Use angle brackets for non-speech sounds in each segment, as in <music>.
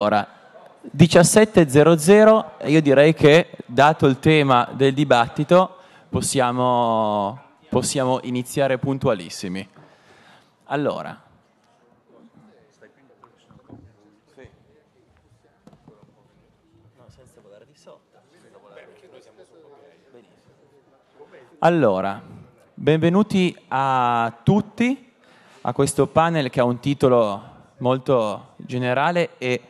Allora, 17.00, io direi che dato il tema del dibattito possiamo, possiamo iniziare puntualissimi. Allora. Allora, benvenuti a tutti a questo panel che ha un titolo molto generale e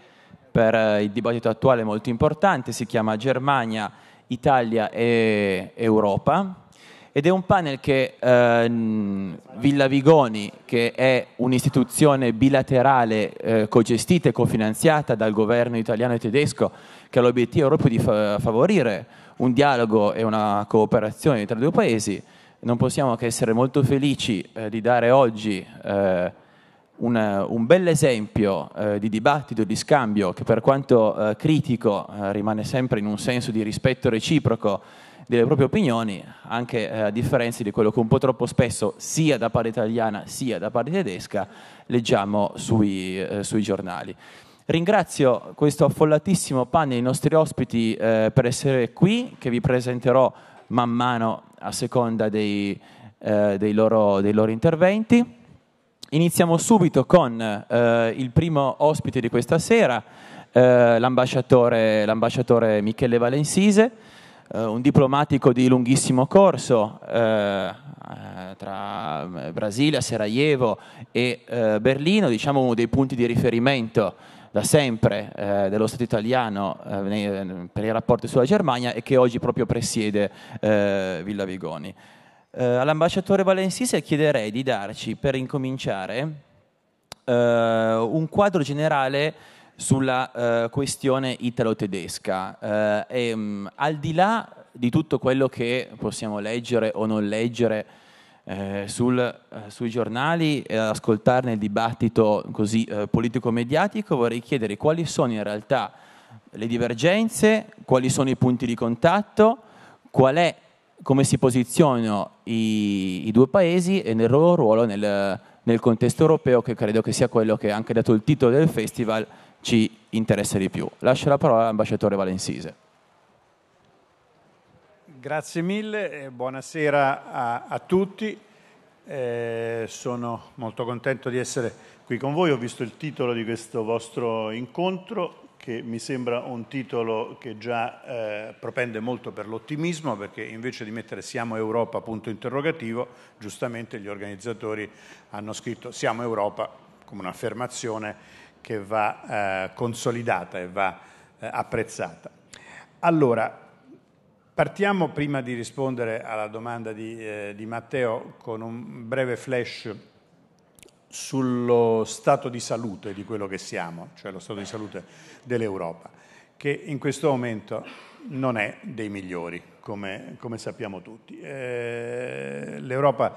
per eh, il dibattito attuale molto importante, si chiama Germania, Italia e Europa ed è un panel che eh, Villa Vigoni, che è un'istituzione bilaterale eh, cogestita e cofinanziata dal governo italiano e tedesco, che ha l'obiettivo proprio di fa- favorire un dialogo e una cooperazione tra i due paesi, non possiamo che essere molto felici eh, di dare oggi eh, un, eh, un bel esempio eh, di dibattito, di scambio, che per quanto eh, critico eh, rimane sempre in un senso di rispetto reciproco delle proprie opinioni, anche eh, a differenza di quello che un po' troppo spesso, sia da parte italiana sia da parte tedesca, leggiamo sui, sui giornali. Ringrazio questo affollatissimo panel i nostri ospiti eh, per essere qui, che vi presenterò man mano a seconda dei, eh, dei, loro, dei loro interventi. Iniziamo subito con eh, il primo ospite di questa sera, eh, l'ambasciatore, Michele Valensise, eh, un diplomatico di lunghissimo corso eh, tra eh, Brasile, Sarajevo e eh, Berlino, diciamo uno dei punti di riferimento da sempre eh, dello Stato italiano eh, per i rapporti sulla Germania e che oggi proprio presiede eh, Villa Vigoni eh, all'ambasciatore Valensise chiederei di darci, per incominciare, eh, un quadro generale sulla eh, questione italo-tedesca. Eh, e, mh, mm, al di là di tutto quello che possiamo leggere o non leggere eh, sul, eh, sui giornali e ascoltarne il dibattito così politico-mediatico, vorrei chiedere quali sono in realtà le divergenze, quali sono i punti di contatto, qual è, come si posizionano i, i due paesi e nel loro ruolo nel, nel contesto europeo, che credo che sia quello che, anche dato il titolo del festival, ci interessa di più. Lascio la parola all'ambasciatore Valensise. Grazie mille, buonasera a, a tutti. Eh, sono molto contento di essere qui con voi. Ho visto il titolo di questo vostro incontro che mi sembra un titolo che già eh, propende molto per l'ottimismo, perché invece di mettere Siamo Europa punto interrogativo, giustamente gli organizzatori hanno scritto Siamo Europa come un'affermazione che va eh, consolidata e va eh, apprezzata. Allora, partiamo prima di rispondere alla domanda di, eh, di Matteo con un breve flash sullo stato di salute di quello che siamo, cioè lo stato di salute dell'Europa, che in questo momento non è dei migliori, come, come sappiamo tutti. Eh, L'Europa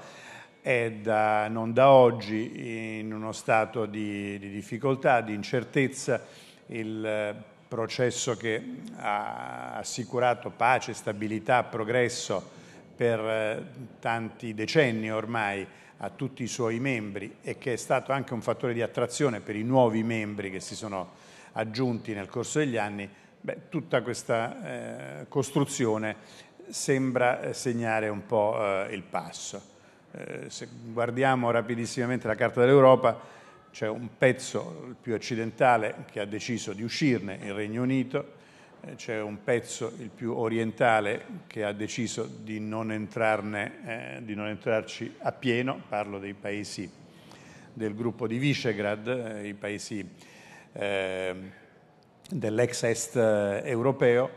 è da, non da oggi in uno stato di, di difficoltà, di incertezza. Il eh, processo che ha assicurato pace, stabilità, progresso per eh, tanti decenni ormai a tutti i suoi membri e che è stato anche un fattore di attrazione per i nuovi membri che si sono aggiunti nel corso degli anni, beh, tutta questa eh, costruzione sembra eh, segnare un po' eh, il passo. Eh, se guardiamo rapidissimamente la Carta dell'Europa, c'è un pezzo, il più occidentale, che ha deciso di uscirne il Regno Unito, eh, c'è un pezzo, il più orientale, che ha deciso di non, entrarne, eh, di non entrarci a pieno, parlo dei paesi del gruppo di Visegrad, eh, i paesi eh, dell'ex est eh, europeo.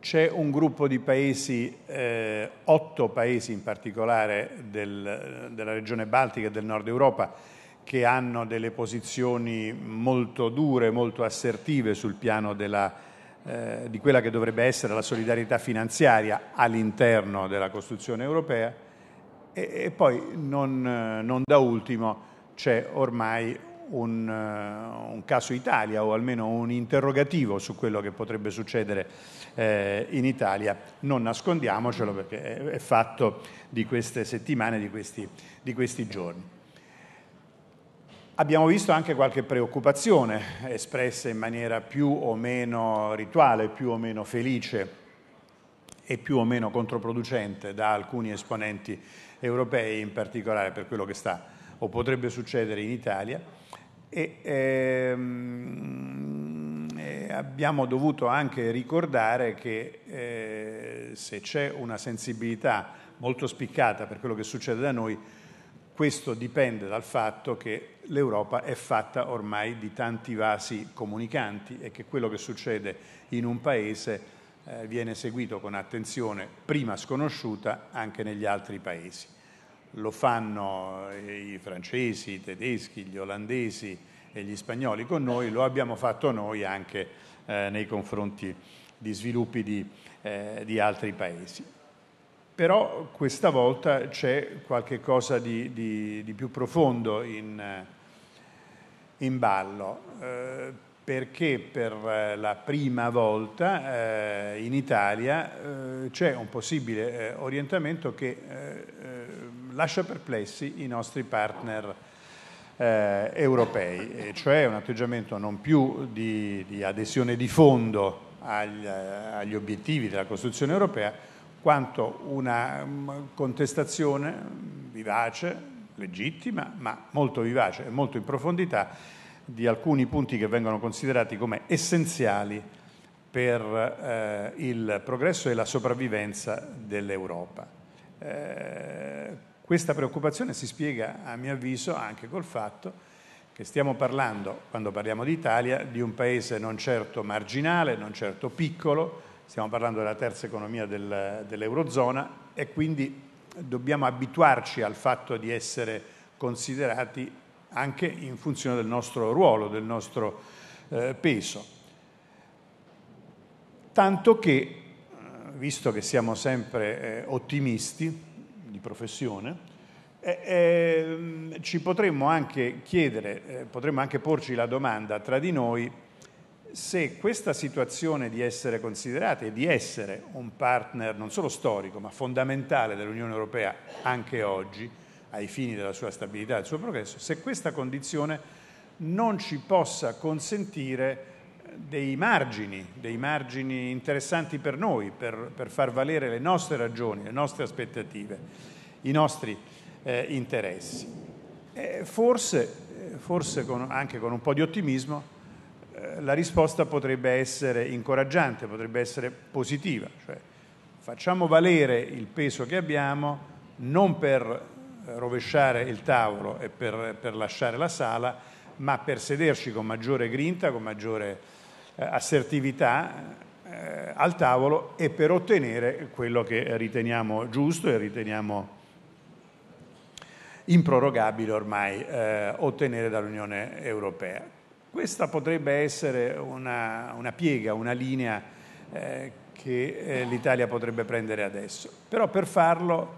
C'è un gruppo di paesi, eh, otto paesi in particolare del, della regione baltica e del nord Europa, che hanno delle posizioni molto dure, molto assertive sul piano della eh, di quella che dovrebbe essere la solidarietà finanziaria all'interno della costruzione europea e, e poi non, eh, non, da ultimo c'è ormai un, eh, un, caso Italia o almeno un interrogativo su quello che potrebbe succedere eh, in Italia. Non nascondiamocelo perché è, è fatto di queste settimane, di questi, di questi giorni. Abbiamo visto anche qualche preoccupazione espressa in maniera più o meno rituale, più o meno felice e più o meno controproducente da alcuni esponenti europei, in particolare per quello che sta o potrebbe succedere in Italia. E, ehm, e abbiamo dovuto anche ricordare che eh, se c'è una sensibilità molto spiccata per quello che succede da noi, questo dipende dal fatto che l'Europa è fatta ormai di tanti vasi comunicanti e che quello che succede in un paese eh, viene seguito con attenzione prima sconosciuta anche negli altri paesi. Lo fanno eh, i francesi, i tedeschi, gli olandesi e gli spagnoli con noi, lo abbiamo fatto noi anche eh, nei confronti di sviluppi di, eh, di altri paesi però questa volta c'è qualche cosa di, di, di più profondo in, eh, in ballo, eh, perché per eh, la prima volta eh, in Italia eh, c'è un possibile eh, orientamento che lascia perplessi i nostri partner europei, e cioè un atteggiamento non più di, di adesione di fondo agli, agli obiettivi della costruzione europea, quanto una mm, contestazione vivace, legittima, ma molto vivace e molto in profondità di alcuni punti che vengono considerati come essenziali per eh, il progresso e la sopravvivenza dell'Europa. Eh, questa preoccupazione si spiega, a mio avviso, anche col fatto che stiamo parlando, quando parliamo d'Italia, di un paese non certo marginale, non certo piccolo, stiamo parlando della terza economia del, dell'Eurozona e quindi dobbiamo abituarci al fatto di essere considerati anche in funzione del nostro ruolo, del nostro eh, peso. Tanto che, eh, visto che siamo sempre eh, ottimisti di professione, eh, ehm, ci potremmo anche chiedere, eh, potremmo anche porci la domanda tra di noi, se questa situazione di essere considerati e di essere un partner non solo storico ma fondamentale dell'Unione Europea anche oggi, ai fini della sua stabilità e del suo progresso, se questa condizione non ci possa consentire dei margini, dei margini interessanti per noi, per, per far valere le nostre ragioni, le nostre aspettative, i nostri eh, interessi. Eh, forse, forse con, anche con un po' di ottimismo, eh, la risposta potrebbe essere incoraggiante, potrebbe essere positiva, cioè facciamo valere il peso che abbiamo non per eh, rovesciare il tavolo e per, per lasciare la sala, ma per sederci con maggiore grinta, con maggiore eh, assertività eh, al tavolo e per ottenere quello che riteniamo giusto e riteniamo improrogabile ormai eh, ottenere dall'Unione Europea questa potrebbe essere una, una piega, una linea eh, che eh, l'Italia potrebbe prendere adesso. Però per farlo,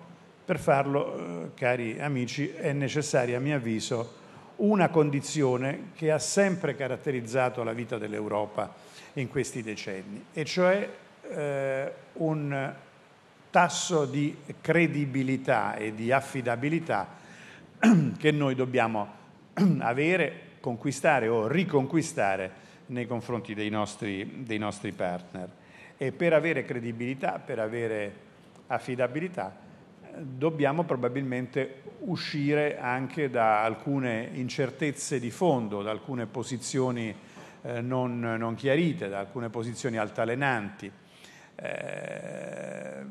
per farlo eh, cari amici, è necessaria, a mio avviso, una condizione che ha sempre caratterizzato la vita dell'Europa in questi decenni, e cioè eh, un tasso di credibilità e di affidabilità <clears throat> che noi dobbiamo <clears throat> avere conquistare o riconquistare nei confronti dei nostri, dei nostri partner. E per avere credibilità, per avere affidabilità, dobbiamo probabilmente uscire anche da alcune incertezze di fondo, da alcune posizioni eh, non, non, chiarite, da alcune posizioni altalenanti. Eh,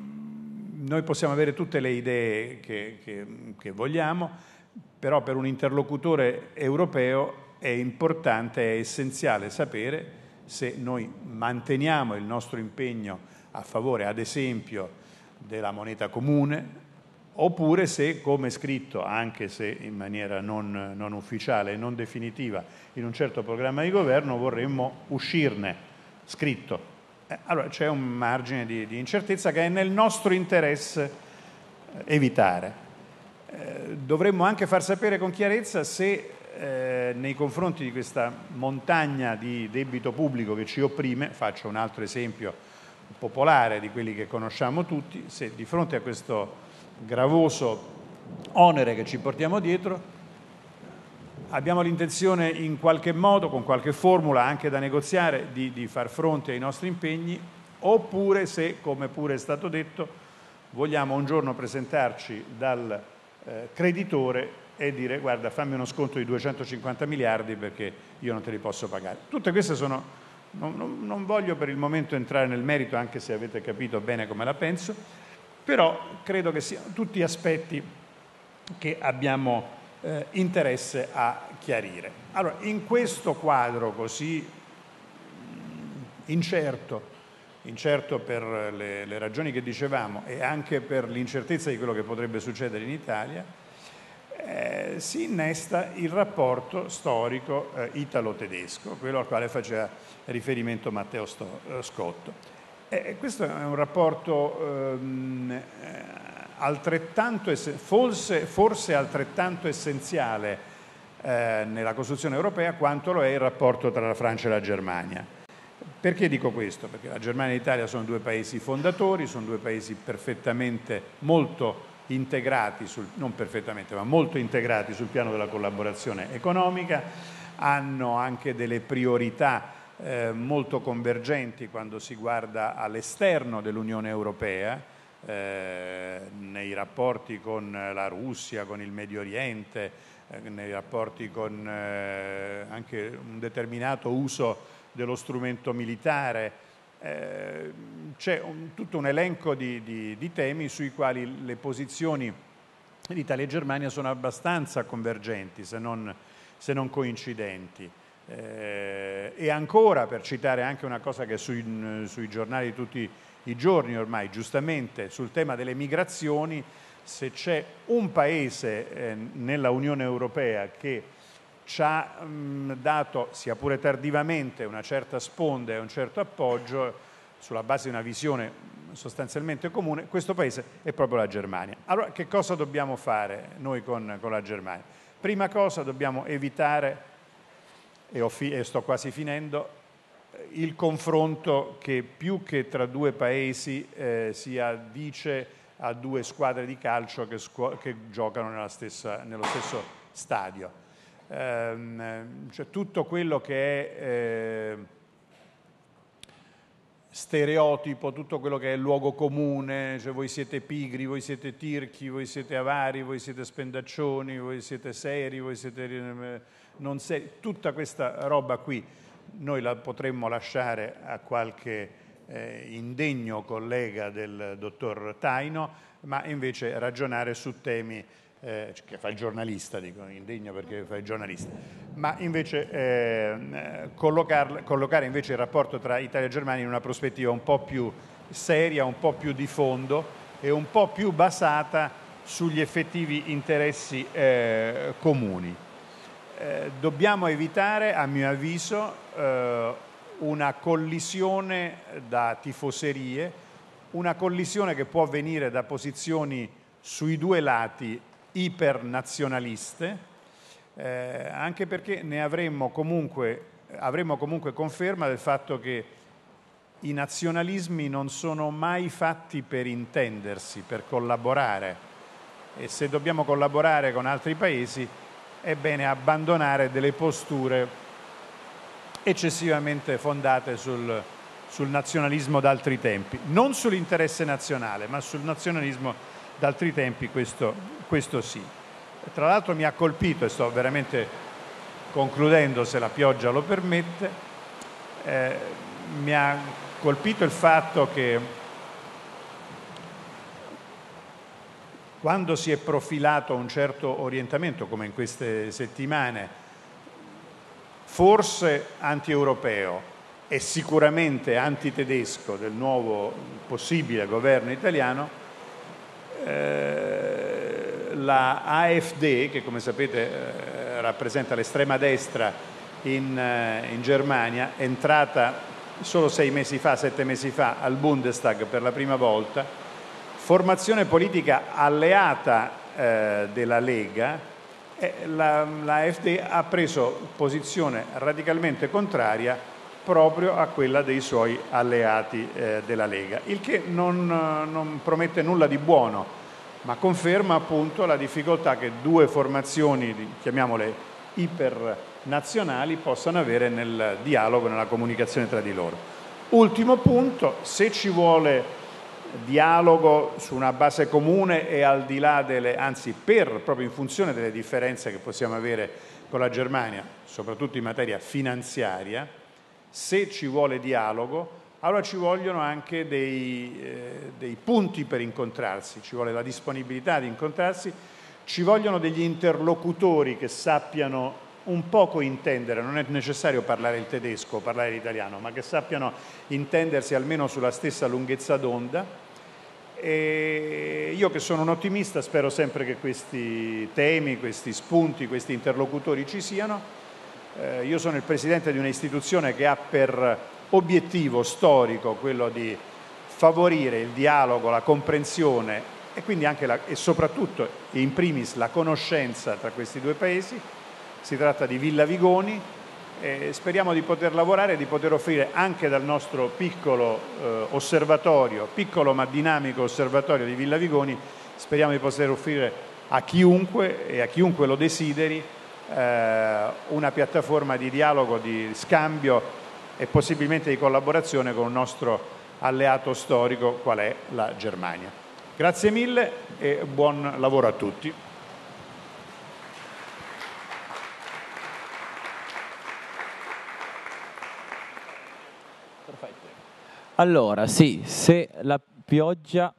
noi possiamo avere tutte le idee che, che, che vogliamo, però per un interlocutore europeo è importante, è essenziale sapere se noi manteniamo il nostro impegno a favore, ad esempio, della moneta comune, oppure se, come scritto, anche se in maniera non, non ufficiale e non definitiva, in un certo programma di governo vorremmo uscirne scritto. Eh, allora c'è un margine di, di incertezza che è nel nostro interesse eh, evitare. Eh, dovremmo anche far sapere con chiarezza se eh, nei confronti di questa montagna di debito pubblico che ci opprime, faccio un altro esempio popolare di quelli che conosciamo tutti, se di fronte a questo gravoso onere che ci portiamo dietro abbiamo l'intenzione in qualche modo, con qualche formula anche da negoziare, di, di far fronte ai nostri impegni, oppure se, come pure è stato detto, vogliamo un giorno presentarci dal eh, creditore e dire guarda fammi uno sconto di 250 miliardi perché io non te li posso pagare. Tutte queste sono, non, non, non voglio per il momento entrare nel merito anche se avete capito bene come la penso, però credo che siano tutti aspetti che abbiamo eh, interesse a chiarire. Allora, in questo quadro così mm, incerto, incerto per le, le ragioni che dicevamo e anche per l'incertezza di quello che potrebbe succedere in Italia, eh, si innesta il rapporto storico eh, italo-tedesco, quello al quale faceva riferimento Matteo Sto- eh, Scotto. Eh, eh, questo è un rapporto ehm, eh, altrettanto, es- forse, forse, altrettanto essenziale nella costruzione europea quanto lo è il rapporto tra la Francia e la Germania. Perché dico questo? Perché la Germania e l'Italia sono due paesi fondatori, sono due paesi perfettamente molto integrati, sul, non perfettamente, ma molto integrati sul piano della collaborazione economica, hanno anche delle priorità eh, molto convergenti quando si guarda all'esterno dell'Unione Europea, eh, nei rapporti con la Russia, con il Medio Oriente, eh, nei rapporti con eh, anche un determinato uso dello strumento militare, Ehm, c'è un, tutto un elenco di, di, di, temi sui quali le posizioni di Italia e Germania sono abbastanza convergenti, se non, se non coincidenti. Eh, e ancora, per citare anche una cosa che sui, sui giornali di tutti i giorni ormai, giustamente, sul tema delle migrazioni, se c'è un paese eh, nella Unione Europea che ci ha mh, mm, dato, sia pure tardivamente, una certa sponda e un certo appoggio sulla base di una visione sostanzialmente comune, questo paese è proprio la Germania. Allora che cosa dobbiamo fare noi con, con la Germania? Prima cosa dobbiamo evitare, e, fi- e sto quasi finendo, il confronto che più che tra due paesi eh, si addice a due squadre di calcio che, scu- che giocano stessa, nello stesso stadio ehm, cioè tutto quello che è eh, stereotipo, tutto quello che è luogo comune, cioè voi siete pigri, voi siete tirchi, voi siete avari, voi siete spendaccioni, voi siete seri, voi siete eh, non seri, tutta questa roba qui noi la potremmo lasciare a qualche eh, indegno collega del dottor Taino, ma invece ragionare su temi eh, che fa il giornalista, dico indegno perché fa il giornalista, ma invece eh, eh collocare invece il rapporto tra Italia e Germania in una prospettiva un po' più seria, un po' più di fondo e un po' più basata sugli effettivi interessi eh, comuni. Eh, dobbiamo evitare, a mio avviso, eh, una collisione da tifoserie, una collisione che può venire da posizioni sui due lati ipernazionaliste, eh, anche perché ne avremmo comunque, avremmo comunque conferma del fatto che i nazionalismi non sono mai fatti per intendersi, per collaborare e se dobbiamo collaborare con altri paesi è bene abbandonare delle posture eccessivamente fondate sul, sul nazionalismo d'altri tempi, non sull'interesse nazionale, ma sul nazionalismo d'altri tempi, questo questo sì. Tra l'altro mi ha colpito, e sto veramente concludendo se la pioggia lo permette, eh, mi ha colpito il fatto che quando si è profilato un certo orientamento, come in queste settimane, forse antieuropeo e sicuramente antitedesco del nuovo possibile governo italiano, eh, la AfD, che come sapete eh, rappresenta l'estrema destra in, eh, in Germania, entrata solo sei mesi fa, sette mesi fa, al Bundestag per la prima volta, formazione politica alleata eh, della Lega, la, la FD ha preso posizione radicalmente contraria proprio a quella dei suoi alleati eh, della Lega, il che non, non promette nulla di buono ma conferma appunto la difficoltà che due formazioni, chiamiamole ipernazionali, possano avere nel dialogo, nella comunicazione tra di loro. Ultimo punto, se ci vuole dialogo su una base comune e al di là delle, anzi per, proprio in funzione delle differenze che possiamo avere con la Germania, soprattutto in materia finanziaria, se ci vuole dialogo, allora ci vogliono anche dei, eh, dei punti per incontrarsi, ci vuole la disponibilità di incontrarsi, ci vogliono degli interlocutori che sappiano un poco intendere, non è necessario parlare il tedesco, parlare l'italiano, ma che sappiano intendersi almeno sulla stessa lunghezza d'onda. E io che sono un ottimista spero sempre che questi temi, questi spunti, questi interlocutori ci siano. Eh, io sono il presidente di un'istituzione che ha per obiettivo storico quello di favorire il dialogo, la comprensione e quindi anche la, e soprattutto e in primis la conoscenza tra questi due paesi. Si tratta di Villa Vigoni e speriamo di poter lavorare e di poter offrire anche dal nostro piccolo eh, osservatorio, piccolo ma dinamico osservatorio di Villa Vigoni, speriamo di poter offrire a chiunque e a chiunque lo desideri eh, una piattaforma di dialogo, di scambio e possibilmente di collaborazione con un nostro alleato storico qual è la Germania. Grazie mille e buon lavoro a tutti. Allora, sì, se la pioggia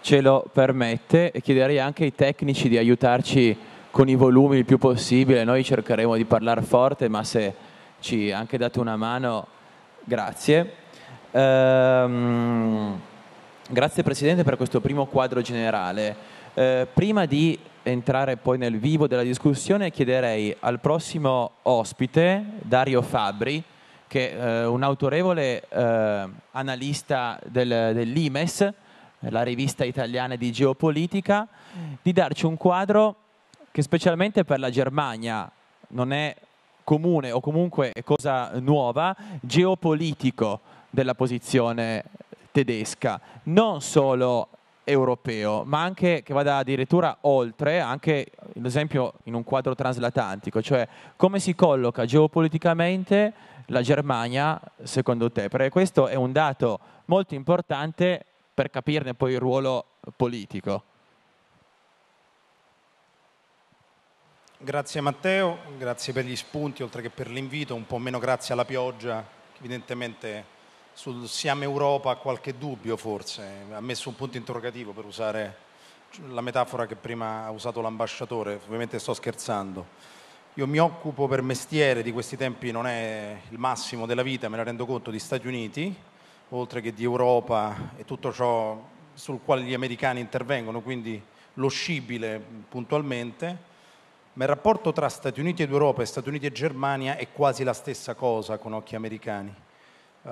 ce lo permette, chiederei anche ai tecnici di aiutarci con i volumi il più possibile. Noi cercheremo di parlare forte, ma se ci ha anche dato una mano, grazie. Ehm, grazie Presidente per questo primo quadro generale. Ehm, prima di entrare poi nel vivo della discussione chiederei al prossimo ospite, Dario Fabri, che è eh, un autorevole eh, analista del, dell'IMES, la rivista italiana di geopolitica, di darci un quadro che specialmente per la Germania non è comune o comunque cosa nuova, geopolitico della posizione tedesca, non solo europeo, ma anche che vada addirittura oltre, anche ad esempio in un quadro transatlantico, cioè come si colloca geopoliticamente la Germania secondo te? Perché questo è un dato molto importante per capirne poi il ruolo politico. Grazie Matteo, grazie per gli spunti oltre che per l'invito, un po' meno grazie alla pioggia, evidentemente sul Siamo Europa qualche dubbio forse, ha messo un punto interrogativo per usare la metafora che prima ha usato l'ambasciatore, ovviamente sto scherzando. Io mi occupo per mestiere di questi tempi, non è il massimo della vita, me ne rendo conto, di Stati Uniti, oltre che di Europa e tutto ciò sul quale gli americani intervengono, quindi lo scibile puntualmente ma il rapporto tra Stati Uniti ed Europa e Stati Uniti e Germania è quasi la stessa cosa con occhi americani. Uh,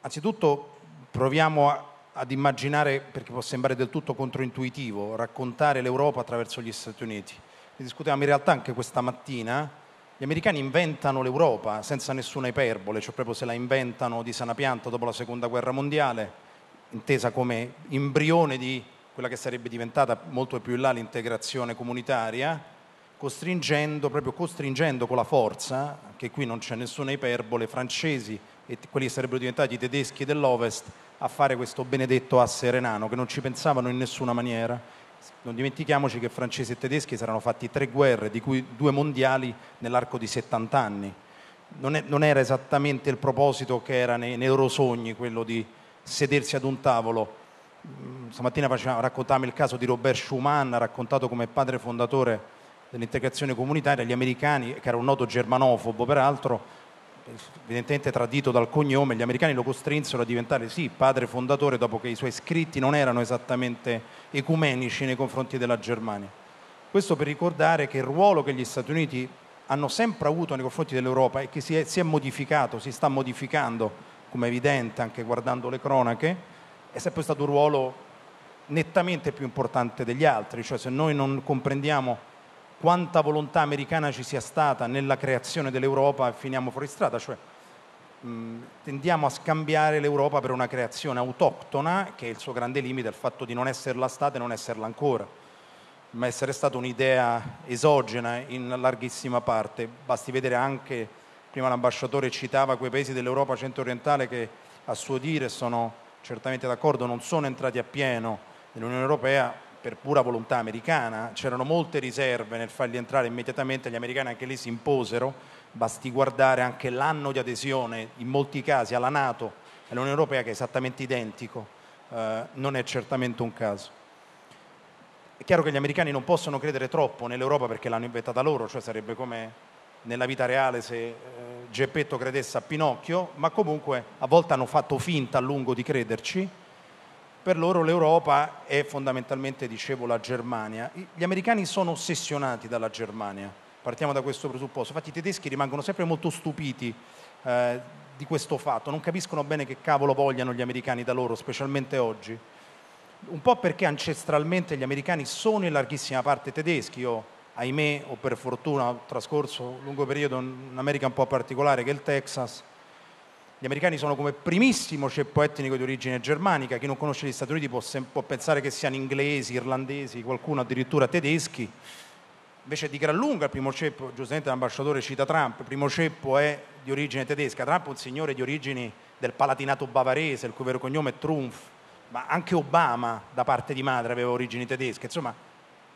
anzitutto proviamo a, ad immaginare, perché può sembrare del tutto controintuitivo, raccontare l'Europa attraverso gli Stati Uniti. Ne discutevamo in realtà anche questa mattina, gli americani inventano l'Europa senza nessuna iperbole, cioè proprio se la inventano di sana pianta dopo la seconda guerra mondiale, intesa come embrione di quella che sarebbe diventata molto più in là l'integrazione comunitaria, costringendo, proprio costringendo con la forza, che qui non c'è nessuna iperbole, francesi e quelli che sarebbero diventati i tedeschi dell'Ovest a fare questo benedetto asse renano, che non ci pensavano in nessuna maniera. Non dimentichiamoci che francesi e tedeschi si erano fatti tre guerre, di cui due mondiali nell'arco di 70 anni. Non, è, non era esattamente il proposito che era nei, nei loro sogni, quello di sedersi ad un tavolo mm, stamattina facevamo, raccontavamo il caso di Robert Schumann, raccontato come padre fondatore dell'integrazione comunitaria, gli americani, che era un noto germanofobo peraltro, evidentemente tradito dal cognome, gli americani lo costrinsero a diventare sì padre fondatore dopo che i suoi scritti non erano esattamente ecumenici nei confronti della Germania. Questo per ricordare che il ruolo che gli Stati Uniti hanno sempre avuto nei confronti dell'Europa e che si è, si è modificato, si sta modificando, come è evidente anche guardando le cronache, è sempre stato un ruolo nettamente più importante degli altri, cioè se noi non comprendiamo quanta volontà americana ci sia stata nella creazione dell'Europa e finiamo fuori strada, cioè mh, tendiamo a scambiare l'Europa per una creazione autoctona che è il suo grande limite, il fatto di non esserla stata e non esserla ancora, ma essere stata un'idea esogena in larghissima parte, basti vedere anche, prima l'ambasciatore citava quei paesi dell'Europa centro-orientale che a suo dire sono certamente d'accordo, non sono entrati appieno nell'Unione Europea, per pura volontà americana, c'erano molte riserve nel farli entrare immediatamente, gli americani anche lì si imposero, basti guardare anche l'anno di adesione, in molti casi alla Nato e all'Unione Europea che è esattamente identico, eh, non è certamente un caso. È chiaro che gli americani non possono credere troppo nell'Europa perché l'hanno inventata loro, cioè sarebbe come nella vita reale se eh, Geppetto credesse a Pinocchio, ma comunque a volte hanno fatto finta a lungo di crederci per loro l'Europa è fondamentalmente, dicevo, la Germania. Gli americani sono ossessionati dalla Germania, partiamo da questo presupposto. Infatti i tedeschi rimangono sempre molto stupiti eh, di questo fatto, non capiscono bene che cavolo vogliano gli americani da loro, specialmente oggi. Un po' perché ancestralmente gli americani sono in larghissima parte tedeschi. Io, ahimè, o per fortuna, ho trascorso un lungo periodo in un'America un po' particolare che è il Texas, gli americani sono come primissimo ceppo etnico di origine germanica, chi non conosce gli Stati Uniti può, può pensare che siano inglesi, irlandesi, qualcuno addirittura tedeschi, invece di gran lunga il primo ceppo, giustamente l'ambasciatore cita Trump, il primo ceppo è di origine tedesca, Trump è un signore di origini del Palatinato bavarese, il cui vero cognome è Trumpf, ma anche Obama da parte di madre aveva origini tedesche, insomma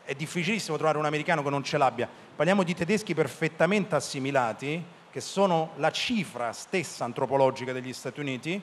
è difficilissimo trovare un americano che non ce l'abbia. Parliamo di tedeschi perfettamente assimilati che sono la cifra stessa antropologica degli Stati Uniti,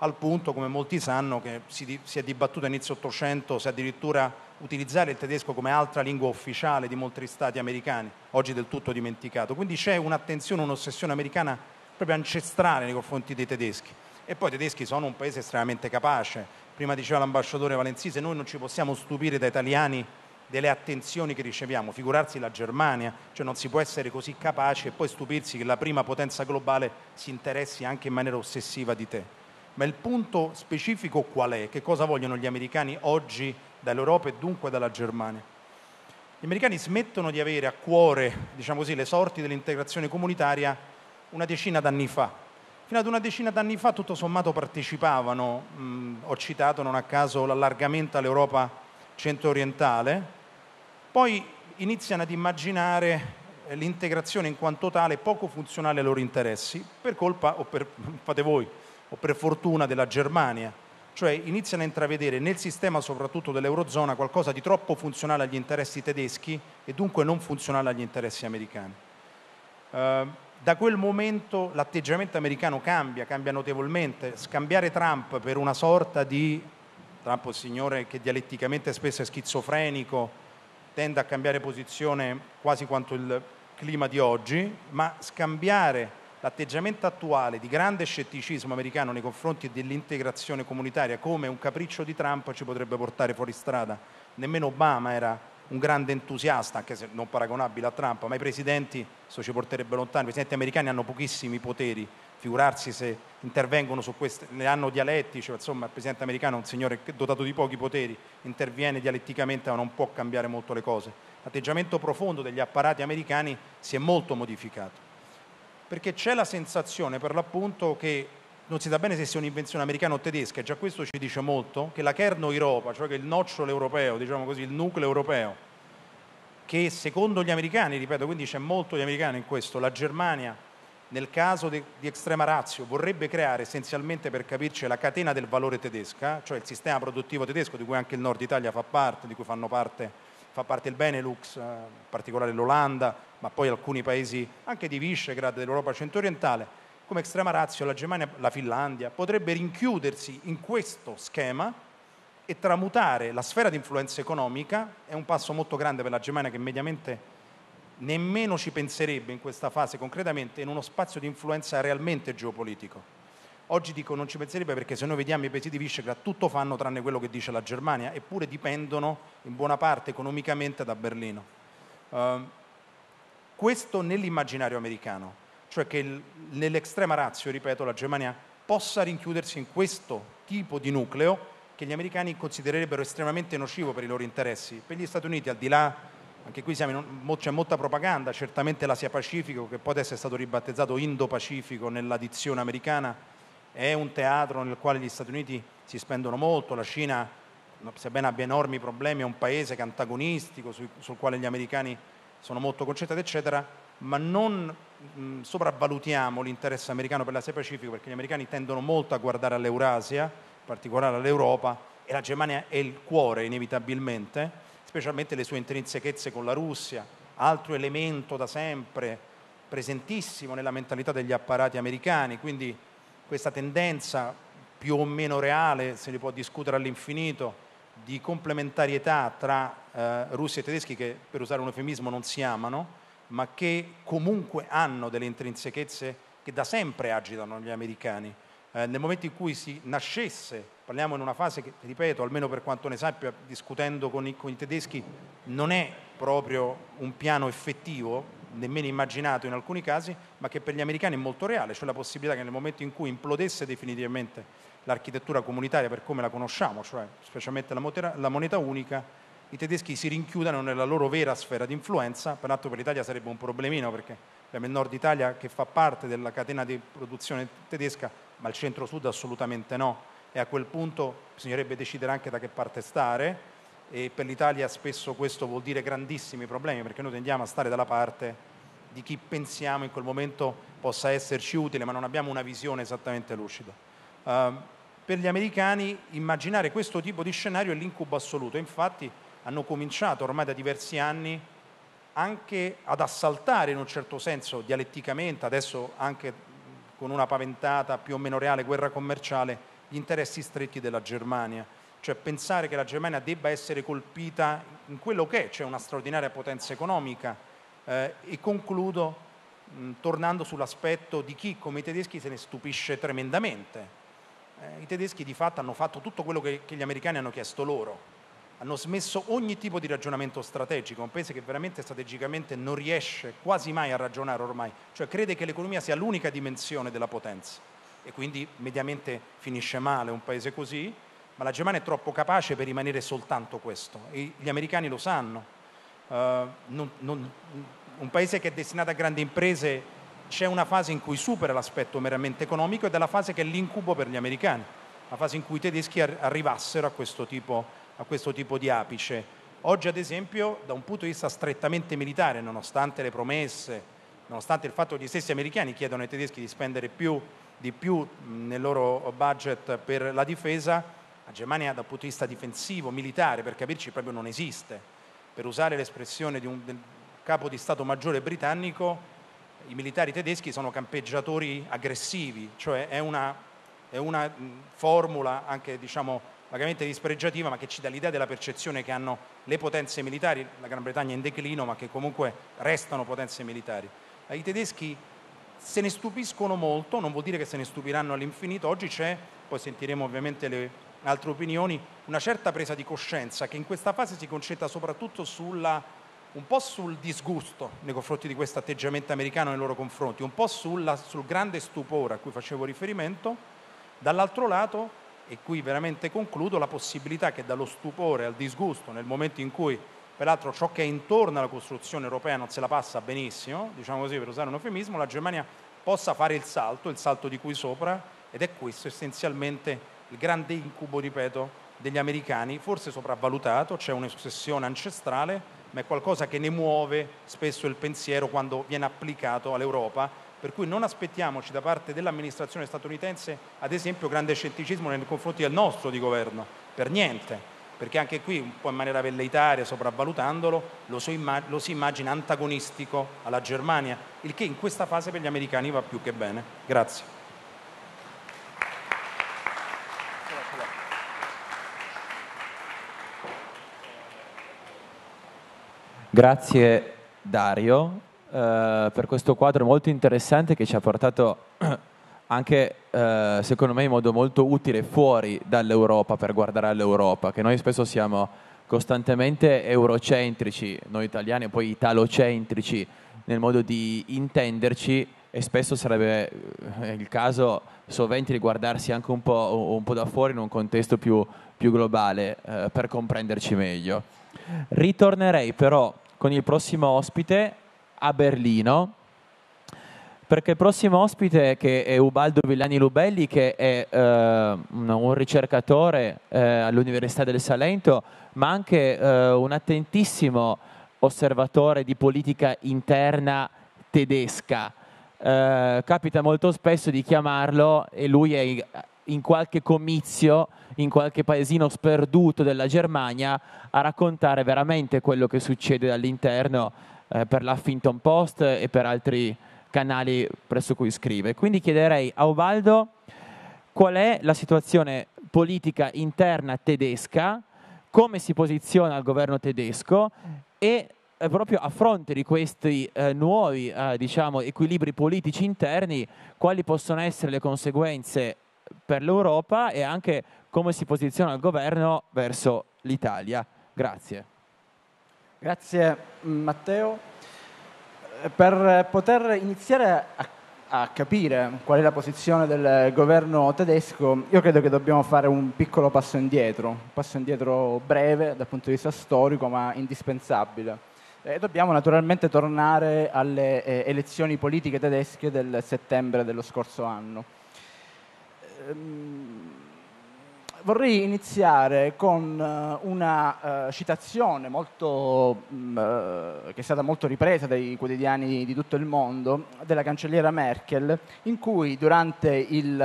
al punto, come molti sanno, che si, si è dibattuto all'inizio dell'Ottocento se addirittura utilizzare il tedesco come altra lingua ufficiale di molti stati americani, oggi del tutto dimenticato. Quindi c'è un'attenzione, un'ossessione americana proprio ancestrale nei confronti dei tedeschi. E poi i tedeschi sono un paese estremamente capace. Prima diceva l'ambasciatore Valenzise, noi non ci possiamo stupire da italiani delle attenzioni che riceviamo, figurarsi la Germania, cioè non si può essere così capaci e poi stupirsi che la prima potenza globale si interessi anche in maniera ossessiva di te. Ma il punto specifico qual è? Che cosa vogliono gli americani oggi dall'Europa e dunque dalla Germania? Gli americani smettono di avere a cuore, diciamo così, le sorti dell'integrazione comunitaria una decina d'anni fa. Fino ad una decina d'anni fa tutto sommato partecipavano, mh, ho citato non a caso l'allargamento all'Europa centro-orientale, poi iniziano ad immaginare eh, l'integrazione in quanto tale poco funzionale ai loro interessi, per colpa o per, <laughs> fate voi, o per fortuna della Germania, cioè iniziano a intravedere nel sistema soprattutto dell'Eurozona qualcosa di troppo funzionale agli interessi tedeschi e dunque non funzionale agli interessi americani. Eh, da quel momento l'atteggiamento americano cambia, cambia notevolmente. Scambiare Trump per una sorta di, Trump è un signore che dialetticamente spesso è schizofrenico, tende a cambiare posizione quasi quanto il clima di oggi, ma scambiare l'atteggiamento attuale di grande scetticismo americano nei confronti dell'integrazione comunitaria come un capriccio di Trump ci potrebbe portare fuori strada. Nemmeno Obama era un grande entusiasta, anche se non paragonabile a Trump, ma i presidenti, questo ci porterebbe lontano, i presidenti americani hanno pochissimi poteri figurarsi se intervengono su queste, ne hanno dialettici, cioè, insomma il presidente americano è un signore dotato di pochi poteri, interviene dialetticamente ma non può cambiare molto le cose. L'atteggiamento profondo degli apparati americani si è molto modificato, perché c'è la sensazione per l'appunto che non si sa bene se sia un'invenzione americana o tedesca, e già questo ci dice molto, che la kerno Europa, cioè che il nocciolo europeo, diciamo così, il nucleo europeo, che secondo gli americani, ripeto, quindi c'è molto gli americani in questo, la Germania nel caso di, di Extrema Razio vorrebbe creare essenzialmente per capirci la catena del valore tedesca, cioè il sistema produttivo tedesco di cui anche il nord Italia fa parte, di cui fanno parte, fa parte il Benelux, eh, in particolare l'Olanda, ma poi alcuni paesi anche di Visegrad, dell'Europa centro-orientale, come Extrema Razio la Germania, la Finlandia, potrebbe rinchiudersi in questo schema e tramutare la sfera di influenza economica, è un passo molto grande per la Germania che mediamente nemmeno ci penserebbe in questa fase concretamente in uno spazio di influenza realmente geopolitico. Oggi dico non ci penserebbe perché se noi vediamo i paesi di Visegrad tutto fanno tranne quello che dice la Germania, eppure dipendono in buona parte economicamente da Berlino. Uh, questo nell'immaginario americano, cioè che il, nell'estrema razio, ripeto, la Germania possa rinchiudersi in questo tipo di nucleo che gli americani considererebbero estremamente nocivo per i loro interessi. Per gli Stati Uniti, al di là anche qui un, c'è molta propaganda, certamente l'Asia Pacifico, che poi adesso è stato ribattezzato Indo-Pacifico nell'addizione americana, è un teatro nel quale gli Stati Uniti si spendono molto, la Cina, sebbene abbia enormi problemi, è un paese che è antagonistico, sul, sul quale gli americani sono molto concentrati, eccetera, ma non mh, sopravvalutiamo l'interesse americano per l'Asia Pacifico, perché gli americani tendono molto a guardare all'Eurasia, in particolare all'Europa, e la Germania è il cuore inevitabilmente specialmente le sue intrinsechezze con la Russia, altro elemento da sempre presentissimo nella mentalità degli apparati americani, quindi questa tendenza più o meno reale, se ne può discutere all'infinito, di complementarietà tra eh, russi e tedeschi che per usare un eufemismo non si amano, ma che comunque hanno delle intrinsechezze che da sempre agitano gli americani eh, nel momento in cui si nascesse, parliamo in una fase che, ripeto, almeno per quanto ne sappia, discutendo con i, con i tedeschi, non è proprio un piano effettivo, nemmeno immaginato in alcuni casi, ma che per gli americani è molto reale, cioè la possibilità che nel momento in cui implodesse definitivamente l'architettura comunitaria per come la conosciamo, cioè specialmente la, motera, la moneta unica, i tedeschi si rinchiudano nella loro vera sfera di influenza, peraltro per l'Italia sarebbe un problemino perché abbiamo il nord Italia che fa parte della catena di produzione tedesca, ma il centro-sud assolutamente no. E a quel punto bisognerebbe decidere anche da che parte stare e per l'Italia spesso questo vuol dire grandissimi problemi perché noi tendiamo a stare dalla parte di chi pensiamo in quel momento possa esserci utile, ma non abbiamo una visione esattamente lucida. Uh, per gli americani immaginare questo tipo di scenario è l'incubo assoluto, infatti hanno cominciato ormai da diversi anni anche ad assaltare in un certo senso dialetticamente, adesso anche con una paventata più o meno reale guerra commerciale, gli interessi stretti della Germania. Cioè pensare che la Germania debba essere colpita in quello che è, cioè una straordinaria potenza economica. Eh, e concludo mh, mm, tornando sull'aspetto di chi come i tedeschi se ne stupisce tremendamente. Eh, I tedeschi di fatto hanno fatto tutto quello che, che gli americani hanno chiesto loro hanno smesso ogni tipo di ragionamento strategico, un paese che veramente strategicamente non riesce quasi mai a ragionare ormai, cioè crede che l'economia sia l'unica dimensione della potenza e quindi mediamente finisce male un paese così, ma la Germania è troppo capace per rimanere soltanto questo e gli americani lo sanno. Uh, non, non, un paese che è destinato a grandi imprese c'è una fase in cui supera l'aspetto meramente economico ed è la fase che è l'incubo per gli americani, la fase in cui i tedeschi arrivassero a questo tipo di a questo tipo di apice. Oggi ad esempio da un punto di vista strettamente militare, nonostante le promesse, nonostante il fatto che gli stessi americani chiedano ai tedeschi di spendere più, di più nel loro budget per la difesa, la Germania dal punto di vista difensivo, militare, per capirci proprio non esiste. Per usare l'espressione di un, capo di Stato Maggiore britannico, i militari tedeschi sono campeggiatori aggressivi, cioè è una, è una formula anche diciamo, vagamente dispregiativa, ma che ci dà l'idea della percezione che hanno le potenze militari, la Gran Bretagna in declino, ma che comunque restano potenze militari. Eh, I tedeschi se ne stupiscono molto, non vuol dire che se ne stupiranno all'infinito, oggi c'è, poi sentiremo ovviamente le altre opinioni, una certa presa di coscienza che in questa fase si concentra soprattutto sulla, un po' sul disgusto nei confronti di questo atteggiamento americano nei loro confronti, un po' sulla, sul grande stupore a cui facevo riferimento, dall'altro lato e qui veramente concludo, la possibilità che dallo stupore al disgusto nel momento in cui peraltro ciò che è intorno alla costruzione europea non se la passa benissimo, diciamo così per usare un eufemismo, la Germania possa fare il salto, il salto di qui sopra, ed è questo essenzialmente il grande incubo, ripeto, degli americani, forse sopravvalutato, c'è un'ossessione ancestrale, ma è qualcosa che ne muove spesso il pensiero quando viene applicato all'Europa per cui non aspettiamoci da parte dell'amministrazione statunitense, ad esempio, grande scetticismo nei confronti del nostro di governo, per niente, perché anche qui, un po' in maniera velleitaria, sopravvalutandolo, lo, so imma- lo si immagina antagonistico alla Germania, il che in questa fase per gli americani va più che bene. Grazie. Grazie Dario. Eh, per questo quadro molto interessante che ci ha portato <clears throat> anche, eh, secondo me, in modo molto utile fuori dall'Europa per guardare all'Europa, che noi spesso siamo costantemente eurocentrici, noi italiani, e poi italocentrici nel modo di intenderci e spesso sarebbe eh, il caso sovente di guardarsi anche un po', un po da fuori in un contesto più, più globale eh, per comprenderci meglio. Ritornerei però con il prossimo ospite a Berlino perché il prossimo ospite che è Ubaldo Villani Lubelli, che è eh, un ricercatore eh, all'Università del Salento, ma anche eh, un attentissimo osservatore di politica interna tedesca. Eh, capita molto spesso di chiamarlo e lui è in qualche comizio, in qualche paesino sperduto della Germania, a raccontare veramente quello che succede dall'interno eh, per l'Huffington Post e per altri canali presso cui scrive. Quindi chiederei a Ubaldo qual è la situazione politica interna tedesca, come si posiziona il governo tedesco e eh, proprio a fronte di questi eh, nuovi eh, diciamo, equilibri politici interni, quali possono essere le conseguenze per l'Europa e anche come si posiziona il governo verso l'Italia. Grazie. Grazie Matteo. Eh, per poter iniziare a, a, capire qual è la posizione del governo tedesco, io credo che dobbiamo fare un piccolo passo indietro, un passo indietro breve dal punto di vista storico ma indispensabile. E dobbiamo naturalmente tornare alle eh, elezioni politiche tedesche del settembre dello scorso anno. Ehm, vorrei iniziare con eh, una uh, citazione molto, um, che è stata molto ripresa dai quotidiani di tutto il mondo della cancelliera Merkel, in cui durante il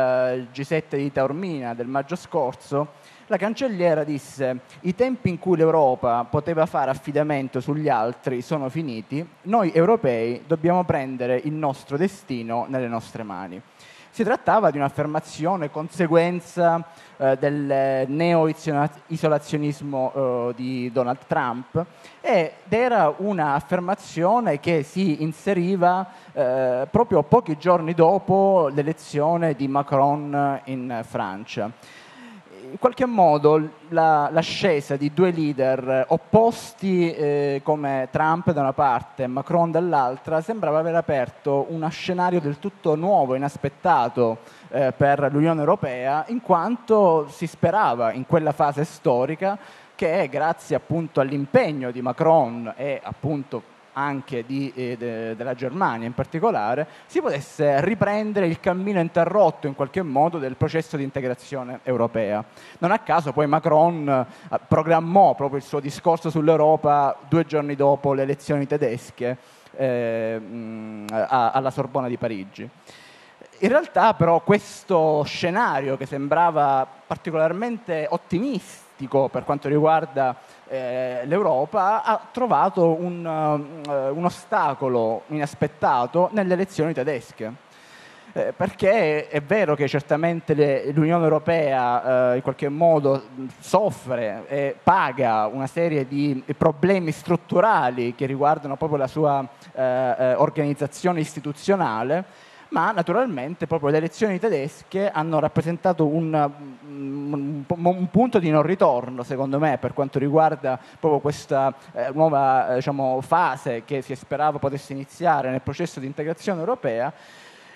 G7 di Taormina del maggio scorso la cancelliera disse i tempi in cui l'Europa poteva fare affidamento sugli altri sono finiti, noi europei dobbiamo prendere il nostro destino nelle nostre mani. Si trattava di un'affermazione conseguenza eh, del neo-isolazionismo eh, di Donald Trump ed era un'affermazione che si inseriva eh, proprio pochi giorni dopo l'elezione di Macron in Francia in qualche modo la, l'ascesa di due leader opposti eh, come Trump da una parte e Macron dall'altra sembrava aver aperto uno scenario del tutto nuovo, inaspettato eh, per l'Unione Europea, in quanto si sperava in quella fase storica che grazie appunto all'impegno di Macron e appunto anche di, eh, de, della Germania in particolare, si potesse riprendere il cammino interrotto in qualche modo del processo di integrazione europea. Non a caso poi Macron eh, programmò proprio il suo discorso sull'Europa due giorni dopo le elezioni tedesche eh, mh, alla Sorbona di Parigi. In realtà però questo scenario che sembrava particolarmente ottimistico per quanto riguarda eh, l'Europa ha trovato un, uh, un, ostacolo inaspettato nelle elezioni tedesche. Eh, perché è vero che certamente le, l'Unione Europea eh, in qualche modo soffre e paga una serie di problemi strutturali che riguardano proprio la sua eh, organizzazione istituzionale, ma naturalmente proprio le elezioni tedesche hanno rappresentato un, un, un, punto di non ritorno, secondo me, per quanto riguarda proprio questa eh, nuova eh, diciamo, fase che si sperava potesse iniziare nel processo di integrazione europea,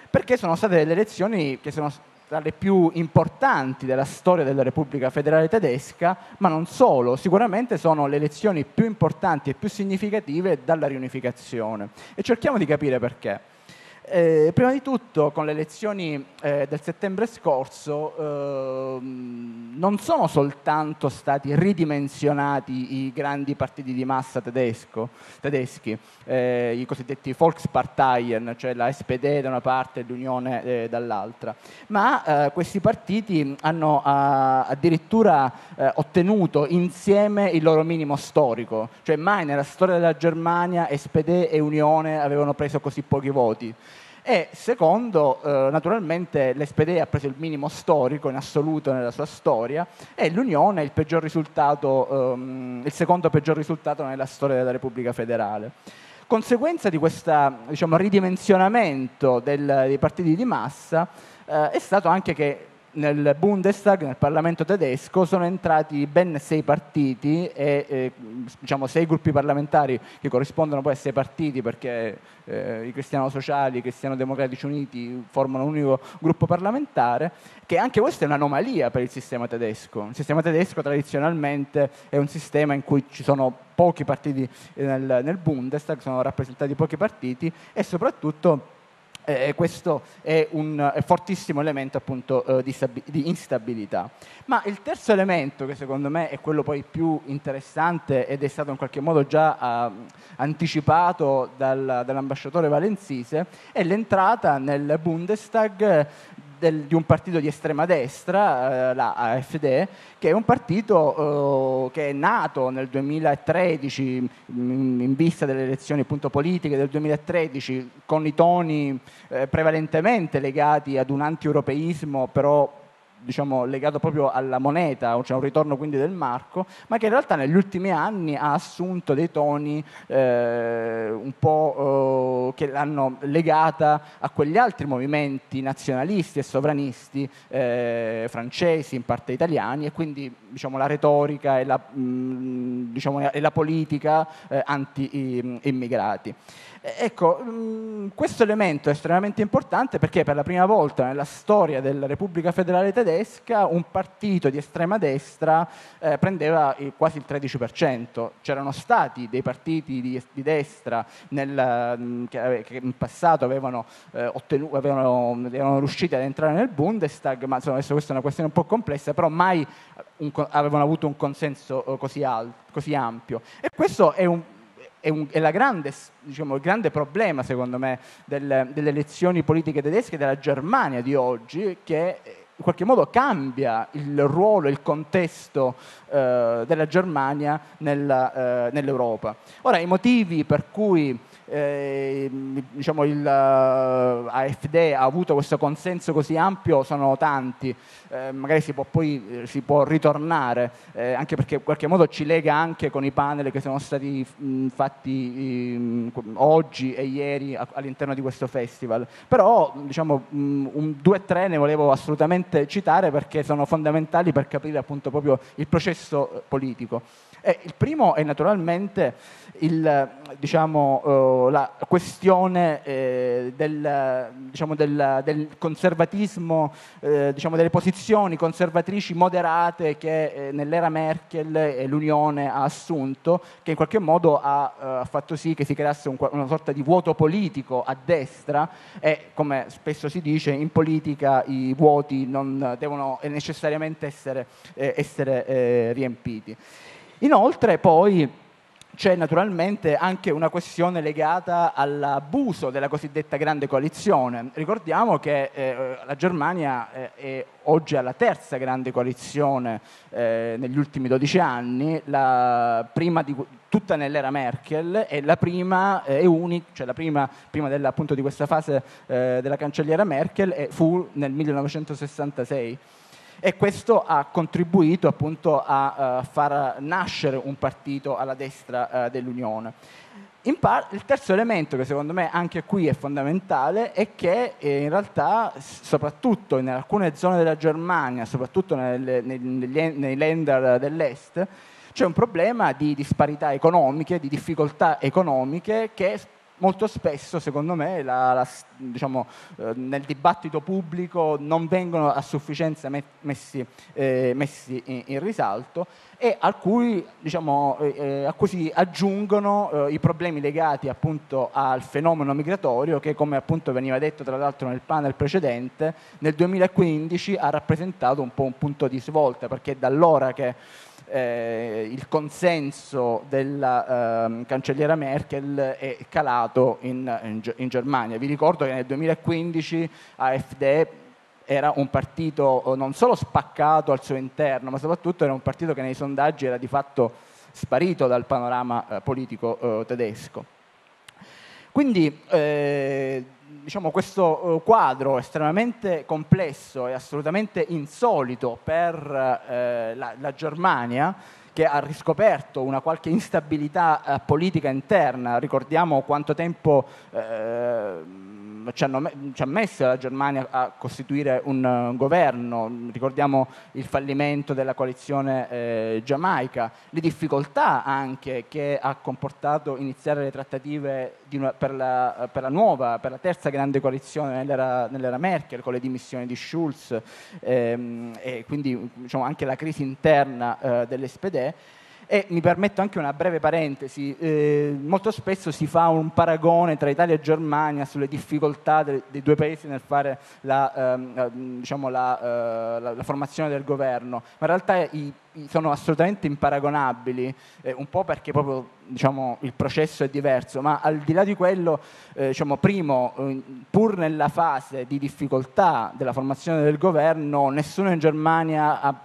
perché sono state le elezioni che sono tra le più importanti della storia della Repubblica Federale Tedesca, ma non solo, sicuramente sono le elezioni più importanti e più significative dalla riunificazione. E cerchiamo di capire perché. Eh, prima di tutto, con le elezioni eh, del settembre scorso, eh, non sono soltanto stati ridimensionati i grandi partiti di massa tedesco, tedeschi, eh, i cosiddetti Volksparteien, cioè la SPD da una parte e l'Unione eh, dall'altra, ma eh, questi partiti hanno addirittura ottenuto insieme il loro minimo storico, cioè mai nella storia della Germania SPD e Unione avevano preso così pochi voti. E secondo, eh, naturalmente l'SPD ha preso il minimo storico in assoluto nella sua storia e l'Unione è il, peggior ehm, il secondo peggior risultato nella storia della Repubblica federale. Conseguenza di questo diciamo, ridimensionamento del, dei partiti di massa eh, è stato anche che nel Bundestag, nel Parlamento tedesco, sono entrati ben sei partiti e eh, diciamo sei gruppi parlamentari che corrispondono poi a sei partiti perché eh, i cristiano sociali, i cristiano democratici uniti formano un unico gruppo parlamentare, che anche questa è un'anomalia per il sistema tedesco. Il sistema tedesco tradizionalmente è un sistema in cui ci sono pochi partiti nel, nel Bundestag, sono rappresentati pochi partiti e soprattutto eh, questo è un fortissimo elemento appunto eh, di, stabi- di, instabilità. Ma il terzo elemento, che secondo me è quello poi più interessante ed è stato in qualche modo già eh, anticipato dal, dall'ambasciatore Valenzise, è l'entrata nel Bundestag del, di un partito di estrema destra, eh, la AFD, che è un partito eh, che è nato nel 2013 in, mm, in vista delle elezioni appunto, politiche del 2013 con i toni eh, prevalentemente legati ad un anti-europeismo però diciamo, legato proprio alla moneta, cioè un ritorno quindi del marco, ma che in realtà negli ultimi anni ha assunto dei toni eh, un po' eh, che l'hanno legata a quegli altri movimenti nazionalisti e sovranisti eh, francesi, in parte italiani, e quindi diciamo, la retorica e la, mh, mm, diciamo, e la politica eh, anti-immigrati. Mm, eh, ecco, mm, questo elemento è estremamente importante perché per la prima volta nella storia della Repubblica Federale Tedesca un partito di estrema destra eh, prendeva il, quasi il 13%. C'erano stati dei partiti di, di destra nel, mm, che, che, in passato avevano, eh, ottenu, avevano, erano riusciti ad entrare nel Bundestag, ma insomma, questa è una questione un po' complessa, però mai un, avevano avuto un consenso eh, così, al, così ampio. E questo è un, è, un, è grande, diciamo, il grande problema, secondo me, del, delle elezioni politiche tedesche della Germania di oggi, che eh, in qualche modo cambia il ruolo, il contesto eh, della Germania nella, eh, nell'Europa. Ora, i motivi per cui eh, diciamo il, uh, AFD ha avuto questo consenso così ampio sono tanti, eh, magari si può poi eh, si può ritornare, eh, anche perché in qualche modo ci lega anche con i panel che sono stati mh, fatti mh, oggi e ieri a, all'interno di questo festival. Però diciamo mh, un 2-3 ne volevo assolutamente citare perché sono fondamentali per capire appunto proprio il processo eh, politico. Eh, il primo è naturalmente il, diciamo, eh, la questione eh, del, diciamo, del, del, conservatismo, eh, diciamo, delle posizioni conservatrici moderate che eh, nell'era Merkel l'Unione ha assunto, che in qualche modo ha eh, fatto sì che si creasse un, una sorta di vuoto politico a destra e come spesso si dice in politica i vuoti non devono necessariamente essere, essere riempiti. Inoltre poi c'è naturalmente anche una questione legata all'abuso della cosiddetta grande coalizione. Ricordiamo che eh, la Germania eh, è oggi alla terza grande coalizione eh, negli ultimi 12 anni, la prima di, tutta nell'era Merkel e la prima eh, è unica, cioè la prima, prima della, appunto di questa fase eh, della cancelliera Merkel fu nel 1966 e questo ha contribuito appunto a uh, far nascere un partito alla destra uh, dell'Unione. Par- il terzo elemento che secondo me anche qui è fondamentale è che eh, in realtà soprattutto in alcune zone della Germania, soprattutto nelle, nel, negli, nei lender dell'est, c'è un problema di disparità economiche, di difficoltà economiche che molto spesso, secondo me, la, la, diciamo, eh, nel dibattito pubblico non vengono a sufficienza met- messi, eh, messi in, in, risalto e a cui, diciamo, eh, eh a cui si aggiungono eh, i problemi legati appunto al fenomeno migratorio che, come appunto veniva detto tra l'altro nel panel precedente, nel 2015 ha rappresentato un po' un punto di svolta perché è da allora che eh, il consenso della ehm, cancelliera Merkel è calato in, in, in, Germania. Vi ricordo che nel 2015 AfD era un partito eh, non solo spaccato al suo interno, ma soprattutto era un partito che nei sondaggi era di fatto sparito dal panorama eh, politico eh, tedesco. Quindi eh, diciamo, questo eh, quadro estremamente complesso e assolutamente insolito per eh, la, la, Germania, che ha riscoperto una qualche instabilità eh, politica interna, ricordiamo quanto tempo... Eh, ci, hanno, ci ha messo la Germania a costituire un, un governo, ricordiamo il fallimento della coalizione eh, giamaica, le difficoltà anche che ha comportato iniziare le trattative una, per, la, per, la, nuova, per la terza grande coalizione nell'era, nell'era Merkel, con le dimissioni di Schulz, ehm, e quindi diciamo, anche la crisi interna eh, dell'SPD e mi permetto anche una breve parentesi, eh, molto spesso si fa un paragone tra Italia e Germania sulle difficoltà dei, dei due paesi nel fare la, eh, diciamo la, eh, la, la formazione del governo, ma in realtà i sono assolutamente imparagonabili, eh, un po' perché proprio diciamo, il processo è diverso, ma al di là di quello, eh, diciamo, primo, eh, pur nella fase di difficoltà della formazione del governo, nessuno in Germania ha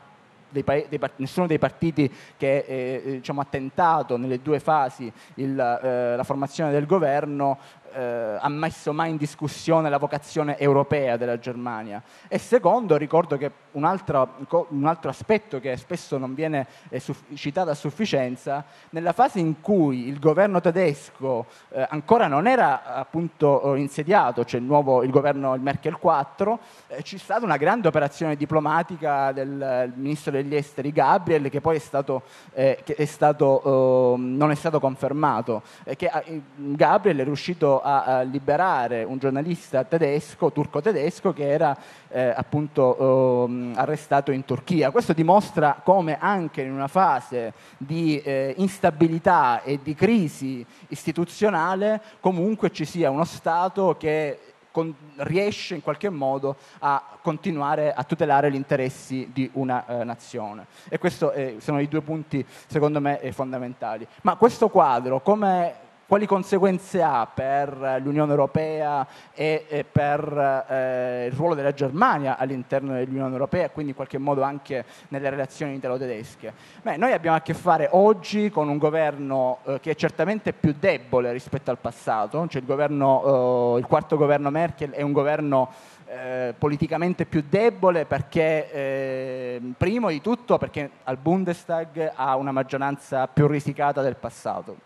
dei pa- dei part- nessuno dei partiti che eh, diciamo, ha tentato nelle due fasi il, eh, la formazione del governo eh, ha messo mai in discussione la vocazione europea della Germania. E secondo, ricordo che un altro, un altro aspetto che spesso non viene eh, suff- citato a sufficienza, nella fase in cui il governo tedesco eh, ancora non era appunto insediato, cioè il nuovo il governo il Merkel 4, eh, c'è stata una grande operazione diplomatica del ministro degli esteri Gabriel che poi è stato, eh, che è stato oh, non è stato confermato, eh, che Gabriel è riuscito a, a liberare un giornalista tedesco, turco-tedesco, che era eh, appunto eh, arrestato in Turchia. Questo dimostra come anche in una fase di eh, instabilità e di crisi istituzionale comunque ci sia uno Stato che con, riesce in qualche modo a continuare a tutelare gli interessi di una eh, nazione. E questi eh, sono i due punti, secondo me, eh, fondamentali. Ma questo quadro, come quali conseguenze ha per l'Unione Europea e, e per eh, il ruolo della Germania all'interno dell'Unione Europea e quindi in qualche modo anche nelle relazioni italo-tedesche? Beh, noi abbiamo a che fare oggi con un governo eh, che è certamente più debole rispetto al passato, cioè il, governo, eh, il quarto governo Merkel è un governo eh, politicamente più debole perché eh, primo di tutto perché al Bundestag ha una maggioranza più risicata del passato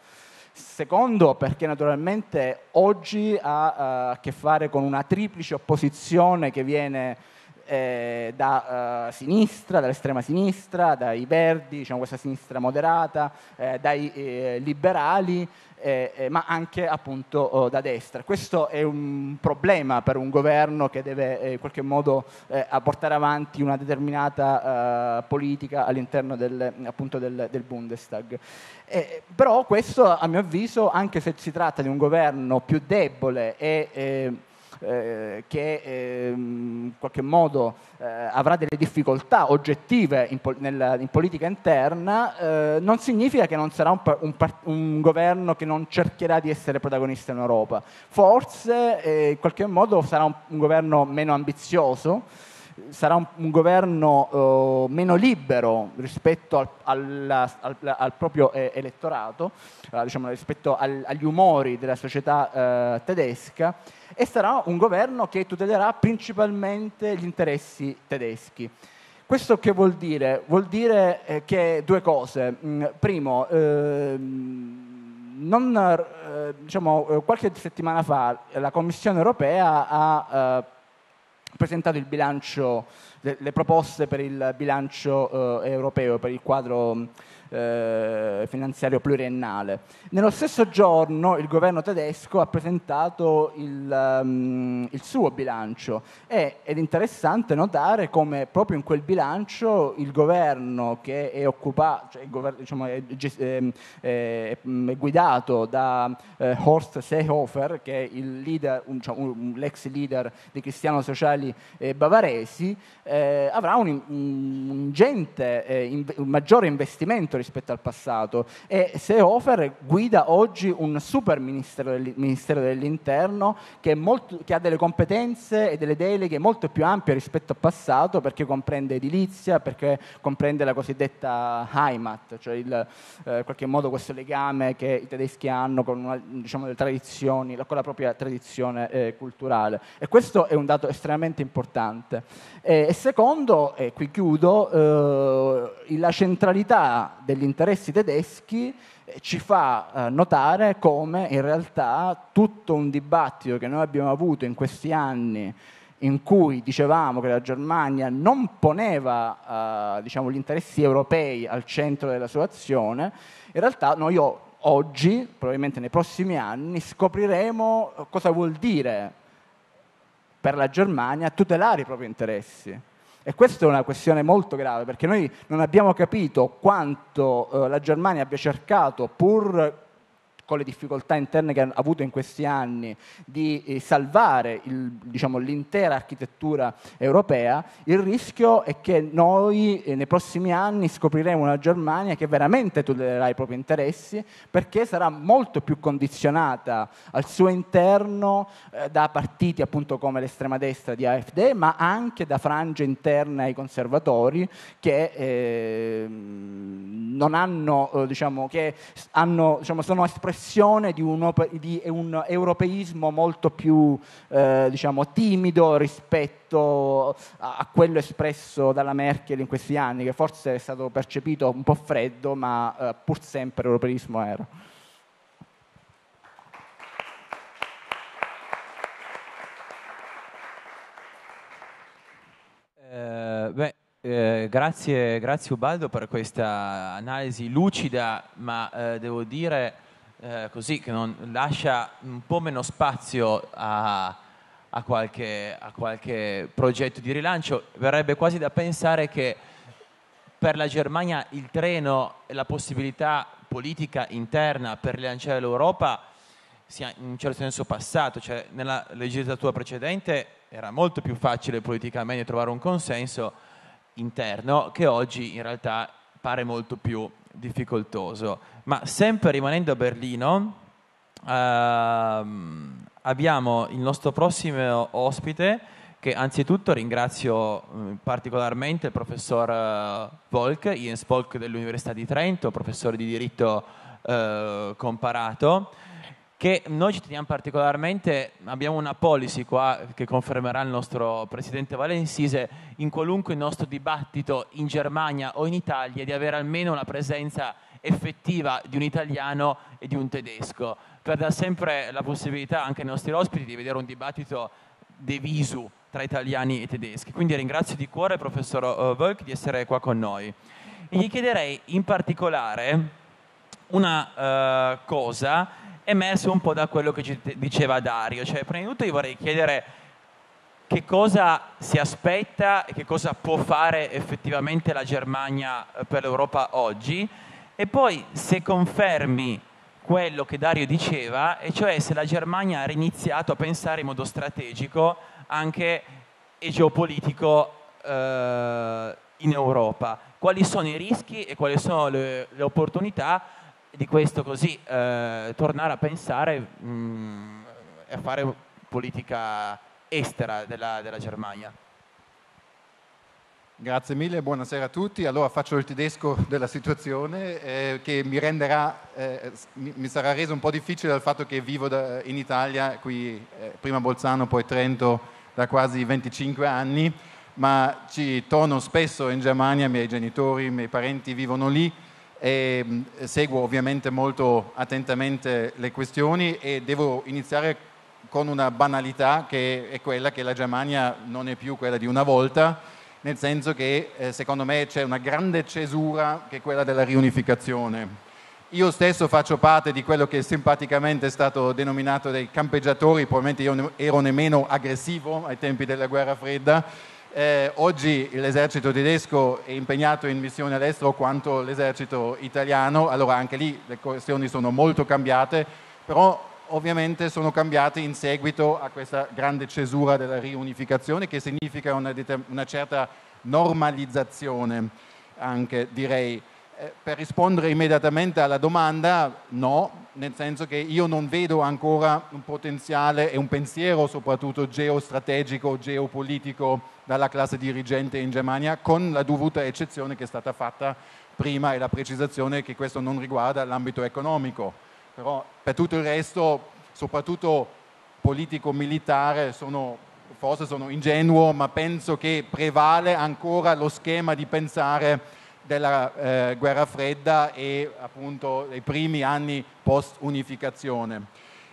Secondo, perché naturalmente oggi ha uh, a che fare con una triplice opposizione che viene eh, da uh, sinistra, dall'estrema sinistra, dai verdi, diciamo questa sinistra moderata, eh, dai eh, liberali eh, eh, ma anche appunto oh, da destra. Questo è un problema per un governo che deve eh, in qualche modo eh, portare avanti una determinata eh, politica all'interno del, appunto del, del Bundestag. Eh, però questo a mio avviso, anche se si tratta di un governo più debole e eh, che eh, in qualche modo eh, avrà delle difficoltà oggettive in, pol- nella, in politica interna, eh, non significa che non sarà un, un, un, governo che non cercherà di essere protagonista in Europa. Forse in qualche modo sarà un, un governo meno ambizioso sarà un, un governo uh, meno libero rispetto al, alla, al, al proprio eh, elettorato, uh, diciamo, rispetto al, agli umori della società uh, tedesca e sarà un governo che tutelerà principalmente gli interessi tedeschi. Questo che vuol dire? Vuol dire eh, che due cose. Mm, primo, ehm, non, eh, diciamo, eh, qualche settimana fa la Commissione europea ha presentato bilancio, le, proposte per il bilancio europeo, per il quadro eh, finanziario pluriennale. Nello stesso giorno il governo tedesco ha presentato il, um, il suo bilancio e, ed è interessante notare come proprio in quel bilancio il governo che è occupato, cioè il governo, diciamo, è, è, ehm, è, è, guidato da eh, Horst Seehofer, che è leader, un, cioè, un, l'ex leader dei cristiano sociali eh, bavaresi, avrà un, un, ingente, eh, un maggiore investimento cambiato rispetto al passato e Seehofer guida oggi un super ministero, del, ministero dell'interno che, molto, che, ha delle competenze e delle deleghe molto più ampie rispetto al passato perché comprende edilizia, perché comprende la cosiddetta Heimat, cioè il, eh, in qualche modo questo legame che i tedeschi hanno con, una, diciamo, con la propria tradizione eh, culturale e questo è un dato estremamente importante. E, e secondo, e qui chiudo, eh, la centralità degli interessi tedeschi eh, ci fa eh, notare come in realtà tutto un dibattito che noi abbiamo avuto in questi anni in cui dicevamo che la Germania non poneva eh, diciamo, gli interessi europei al centro della sua azione, in realtà noi oggi, probabilmente nei prossimi anni, scopriremo eh, cosa vuol dire per la Germania tutelare i propri interessi e questa è una questione molto grave perché noi non abbiamo capito quanto eh, la Germania abbia cercato, pur con le difficoltà interne che ha avuto in questi anni di eh, salvare il, diciamo, l'intera architettura europea, il rischio è che noi eh, nei prossimi anni scopriremo una Germania che veramente tutelerà i propri interessi perché sarà molto più condizionata al suo interno eh, da partiti appunto come l'estrema destra di AfD, ma anche da frange interne ai conservatori che eh, non hanno, eh, diciamo, che hanno, diciamo, sono espressioni espressione di un, di un europeismo molto più eh, diciamo, timido rispetto a, a, quello espresso dalla Merkel in questi anni, che forse è stato percepito un po' freddo, ma eh, pur sempre europeismo era. Eh, beh, eh, grazie, grazie Ubaldo per questa analisi lucida, ma eh, devo dire eh, così che non, lascia un po' meno spazio a, a, qualche, a qualche progetto di rilancio, verrebbe quasi da pensare che per la Germania il treno e la possibilità politica interna per rilanciare l'Europa sia in un certo senso passato, cioè nella legislatura precedente era molto più facile politicamente trovare un consenso interno che oggi in realtà appare molto più difficoltoso. Ma sempre rimanendo a Berlino, ehm, abbiamo il nostro prossimo ospite che anzitutto ringrazio mm, particolarmente il professor eh, Volk, Jens Volk dell'Università di Trento, professore di diritto uh, comparato che noi ci teniamo particolarmente, abbiamo una policy qua che confermerà il nostro presidente Valensise, in qualunque nostro dibattito in Germania o in Italia, di avere almeno una presenza effettiva di un italiano e di un tedesco, per dare sempre la possibilità anche ai nostri ospiti di vedere un dibattito de tra italiani e tedeschi. Quindi ringrazio di cuore il professor eh, Volk di essere qua con noi. E gli chiederei in particolare una uh, cosa emerso un po' da quello che ci diceva Dario. Cioè, prima di tutto io vorrei chiedere che cosa si aspetta e che cosa può fare effettivamente la Germania eh, per l'Europa oggi e poi se confermi quello che Dario diceva, e cioè se la Germania ha riniziato a pensare in modo strategico anche e geopolitico eh, in Europa. Quali sono i rischi e quali sono le, le opportunità di questo così eh, tornare a pensare mh, mm, e a fare politica estera della, della Germania. Grazie mille, buonasera a tutti. Allora faccio il tedesco della situazione eh, che mi, renderà, eh, mi sarà reso un po' difficile dal fatto che vivo da, in Italia, qui eh, prima Bolzano, poi Trento, da quasi 25 anni, ma ci torno spesso in Germania, i miei genitori, i miei parenti vivono lì e mm, seguo ovviamente molto attentamente le questioni e devo iniziare con una banalità che è quella che la Germania non è più quella di una volta, nel senso che eh, secondo me c'è una grande cesura che è quella della riunificazione. Io stesso faccio parte di quello che simpaticamente è stato denominato dei campeggiatori, probabilmente io ero nemmeno aggressivo ai tempi della guerra fredda, eh, oggi l'esercito tedesco è impegnato in missioni all'estero quanto l'esercito italiano, allora anche lì le questioni sono molto cambiate, però ovviamente sono cambiate in seguito a questa grande cesura della riunificazione che significa una, una certa normalizzazione anche direi. Eh, per rispondere immediatamente alla domanda, no, nel senso che io non vedo ancora un potenziale e un pensiero soprattutto geostrategico, geopolitico dalla classe dirigente in Germania, con la dovuta eccezione che è stata fatta prima e la precisazione che questo non riguarda l'ambito economico. Però per tutto il resto, soprattutto politico-militare, sono, forse sono ingenuo, ma penso che prevale ancora lo schema di pensare della eh, guerra fredda e appunto dei primi anni post-unificazione.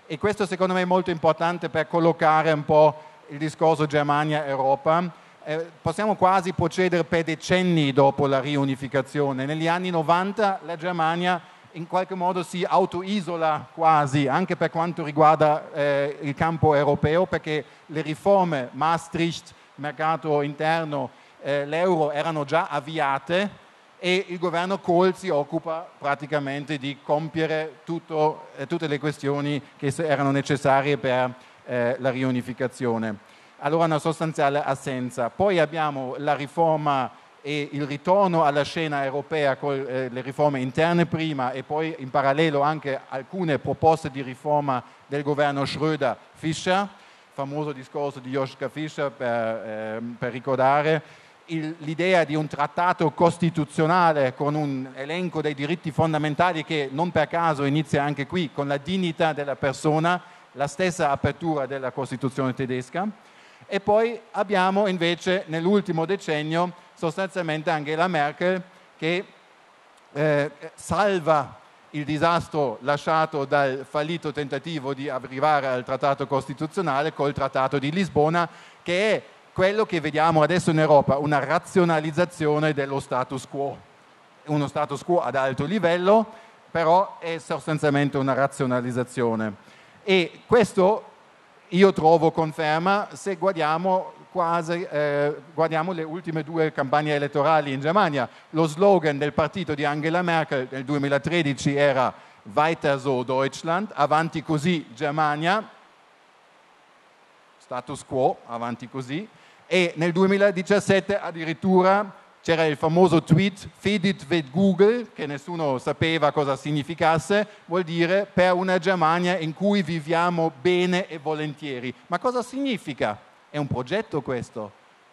E questo secondo me è molto importante per collocare un po' il discorso Germania-Europa eh, possiamo quasi procedere per decenni dopo la riunificazione. Negli anni 90 la Germania in qualche modo si autoisola quasi, anche per quanto riguarda eh, il campo europeo, perché le riforme Maastricht, mercato interno, eh, l'euro erano già avviate e il governo Kohl si occupa praticamente di compiere tutto, eh, tutte le questioni che erano necessarie per eh, la riunificazione allora una sostanziale assenza. Poi abbiamo la riforma e il ritorno alla scena europea con eh, le riforme interne prima e poi in parallelo anche alcune proposte di riforma del governo Schröder-Fischer, famoso discorso di Joschka Fischer per, eh, per ricordare, il, l'idea di un trattato costituzionale con un elenco dei diritti fondamentali che non per caso inizia anche qui con la dignità della persona, la stessa apertura della Costituzione tedesca e poi abbiamo invece nell'ultimo decennio sostanzialmente Angela Merkel che eh, salva il disastro lasciato dal fallito tentativo di arrivare al trattato costituzionale col trattato di Lisbona che è quello che vediamo adesso in Europa, una razionalizzazione dello status quo, uno status quo ad alto livello, però è sostanzialmente una razionalizzazione. E questo io trovo conferma se guardiamo, quasi, eh, guardiamo, le ultime due campagne elettorali in Germania. Lo slogan del partito di Angela Merkel nel 2013 era Weiter so Deutschland, avanti così Germania, status quo, avanti così, e nel 2017 addirittura c'era il famoso tweet Fedit ved Google, che nessuno sapeva cosa significasse, vuol dire per una Germania in cui viviamo bene e volentieri. Ma cosa significa? È un progetto questo.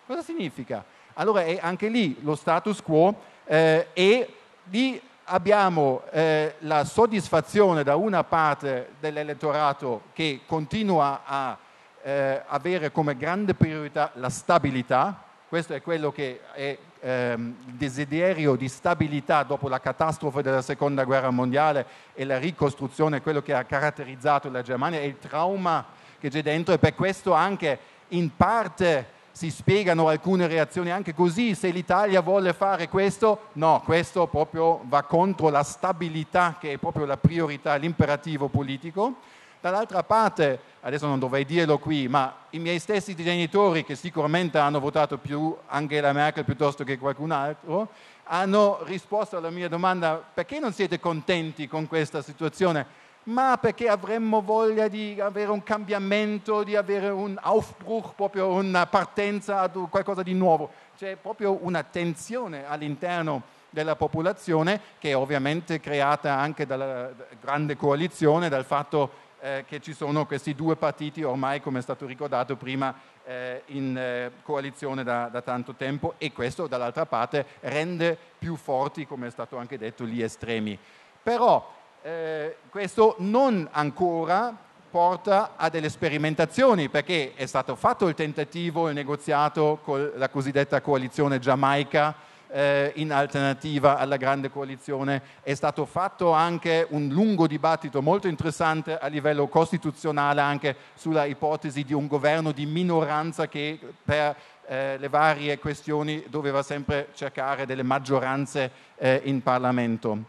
Cosa significa? Allora è anche lì lo status quo eh, e lì abbiamo eh, la soddisfazione da una parte dell'elettorato che continua a eh, avere come grande priorità la stabilità, questo è quello che è ehm, il desiderio di stabilità dopo la catastrofe della seconda guerra mondiale e la ricostruzione, quello che ha caratterizzato la Germania e il trauma che c'è dentro e per questo anche in parte si spiegano alcune reazioni anche così, se l'Italia vuole fare questo, no, questo proprio va contro la stabilità che è proprio la priorità, l'imperativo politico Dall'altra parte, adesso non dovrei dirlo qui, ma i miei stessi genitori, che sicuramente hanno votato più Angela Merkel piuttosto che qualcun altro, hanno risposto alla mia domanda perché non siete contenti con questa situazione? Ma perché avremmo voglia di avere un cambiamento, di avere un aufbruch, proprio una partenza ad qualcosa di nuovo. C'è proprio una tensione all'interno della popolazione che è ovviamente creata anche dalla grande coalizione, dal fatto che eh, che ci sono questi due partiti ormai, come è stato ricordato prima, eh, in eh, coalizione da, da, tanto tempo e questo dall'altra parte rende più forti, come è stato anche detto, gli estremi. Però eh, questo non ancora porta a delle sperimentazioni perché è stato fatto il tentativo, il negoziato con la cosiddetta coalizione giamaica eh, in alternativa alla grande coalizione. È stato fatto anche un lungo dibattito molto interessante a livello costituzionale anche sulla ipotesi di un governo di minoranza che per eh, le varie questioni doveva sempre cercare delle maggioranze eh, in Parlamento.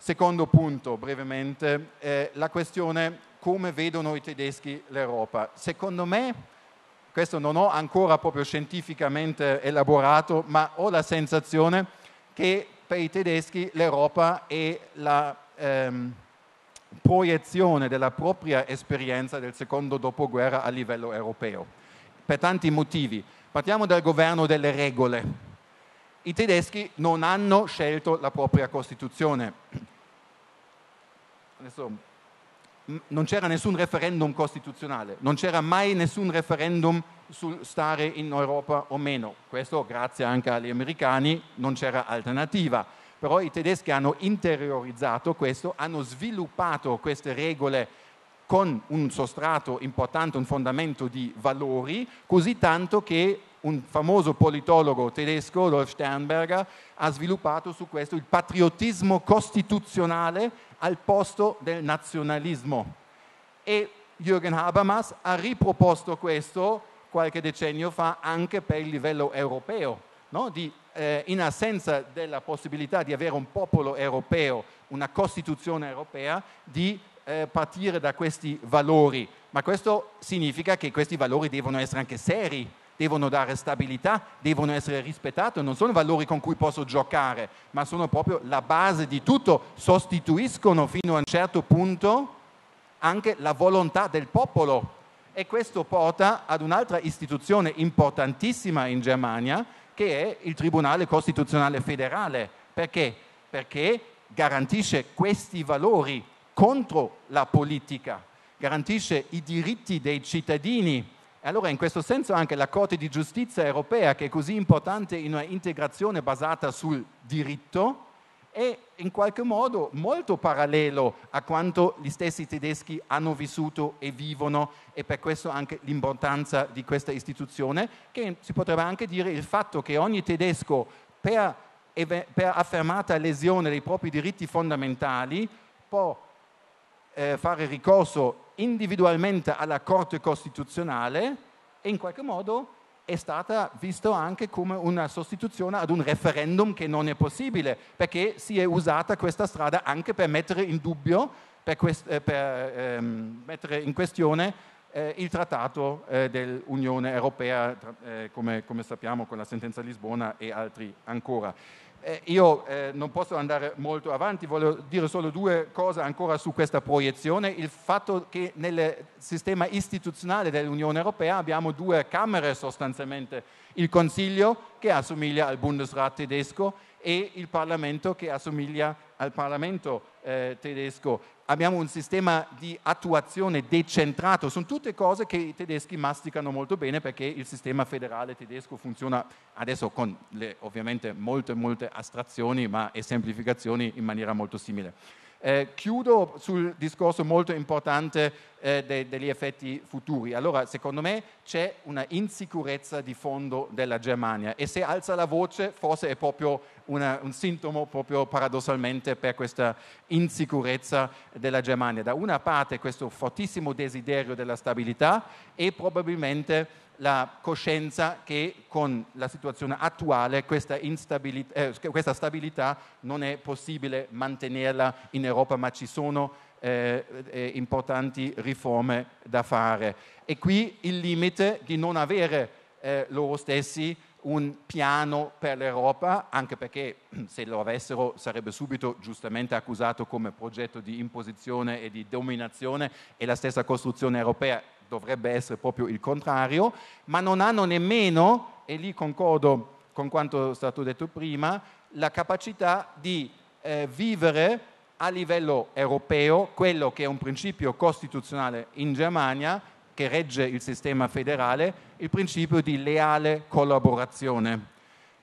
Secondo punto, brevemente, eh, la questione come vedono i tedeschi l'Europa. Secondo me questo non ho ancora proprio scientificamente elaborato, ma ho la sensazione che per i tedeschi l'Europa è la ehm, proiezione della propria esperienza del secondo dopoguerra a livello europeo, per tanti motivi. Partiamo dal governo delle regole. I tedeschi non hanno scelto la propria Costituzione. Adesso non c'era nessun referendum costituzionale, non c'era mai nessun referendum sul stare in Europa o meno. Questo grazie anche agli americani non c'era alternativa. Però i tedeschi hanno interiorizzato questo, hanno sviluppato queste regole con un sostrato importante, un fondamento di valori, così tanto che un famoso politologo tedesco, Rolf Sternberger, ha sviluppato su questo il patriottismo costituzionale al posto del nazionalismo. E Jürgen Habermas ha riproposto questo qualche decennio fa anche per il livello europeo, no? di, eh, in assenza della possibilità di avere un popolo europeo, una Costituzione europea, di eh, partire da questi valori. Ma questo significa che questi valori devono essere anche seri, devono dare stabilità, devono essere rispettati, non sono valori con cui posso giocare, ma sono proprio la base di tutto, sostituiscono fino a un certo punto anche la volontà del popolo. E questo porta ad un'altra istituzione importantissima in Germania, che è il Tribunale Costituzionale Federale. Perché? Perché garantisce questi valori contro la politica, garantisce i diritti dei cittadini allora in questo senso anche la Corte di giustizia europea, che è così importante in una integrazione basata sul diritto, è in qualche modo molto parallelo a quanto gli stessi tedeschi hanno vissuto e vivono e per questo anche l'importanza di questa istituzione, che si potrebbe anche dire il fatto che ogni tedesco per, per affermata lesione dei propri diritti fondamentali può eh, fare ricorso individualmente alla Corte Costituzionale e in qualche modo è stata vista anche come una sostituzione ad un referendum che non è possibile, perché si è usata questa strada anche per mettere in dubbio, per, quest- eh, per ehm, mettere in questione eh, il trattato eh, dell'Unione Europea, eh, come, come sappiamo con la sentenza Lisbona e altri ancora. Eh, io eh, non posso andare molto avanti, voglio dire solo due cose ancora su questa proiezione. Il fatto che nel sistema istituzionale dell'Unione Europea abbiamo due Camere sostanzialmente, il Consiglio che assomiglia al Bundesrat tedesco e il Parlamento che assomiglia al Parlamento eh, tedesco, abbiamo un sistema di attuazione decentrato, sono tutte cose che i tedeschi masticano molto bene perché il sistema federale tedesco funziona adesso con le, ovviamente molte molte astrazioni ma e semplificazioni in maniera molto simile. Eh, chiudo sul discorso molto importante eh, de degli effetti futuri. Allora, secondo me c'è una insicurezza di fondo della Germania e se alza la voce forse è proprio una, un sintomo proprio paradossalmente per questa insicurezza della Germania. Da una parte questo fortissimo desiderio della stabilità e probabilmente la coscienza che con la situazione attuale questa, eh, questa stabilità non è possibile mantenerla in Europa, ma ci sono eh, eh, importanti riforme da fare. E qui il limite di non avere eh, loro stessi un piano per l'Europa, anche perché <clears throat> se lo avessero sarebbe subito giustamente accusato come progetto di imposizione e di dominazione e la stessa costruzione europea dovrebbe essere proprio il contrario, ma non hanno nemmeno, e lì concordo con quanto è stato detto prima, la capacità di eh, vivere a livello europeo quello che è un principio costituzionale in Germania, che regge il sistema federale, il principio di leale collaborazione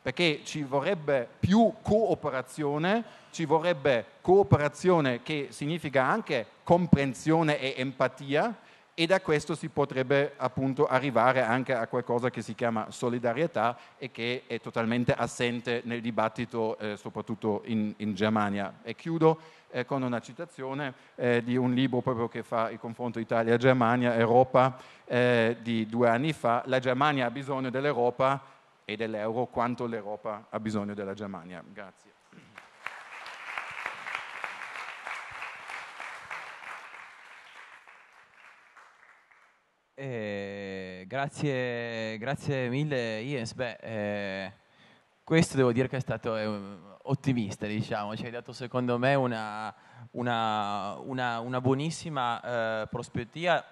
perché ci vorrebbe più cooperazione, ci vorrebbe cooperazione che significa anche comprensione e empatia, e da questo si potrebbe appunto arrivare anche a qualcosa che si chiama solidarietà e che è totalmente assente nel dibattito eh, soprattutto in, in, Germania. E chiudo eh, con una citazione eh, di un libro proprio che fa il confronto Italia-Germania-Europa eh, di due anni fa, La Germania ha bisogno dell'Europa e dell'euro quanto l'Europa ha bisogno della Germania. Grazie. Eh, grazie, grazie, mille Iens. Beh, eh, questo devo dire che è stato eh, ottimista, diciamo, ci hai dato secondo me una, una, una, una buonissima eh, prospettiva,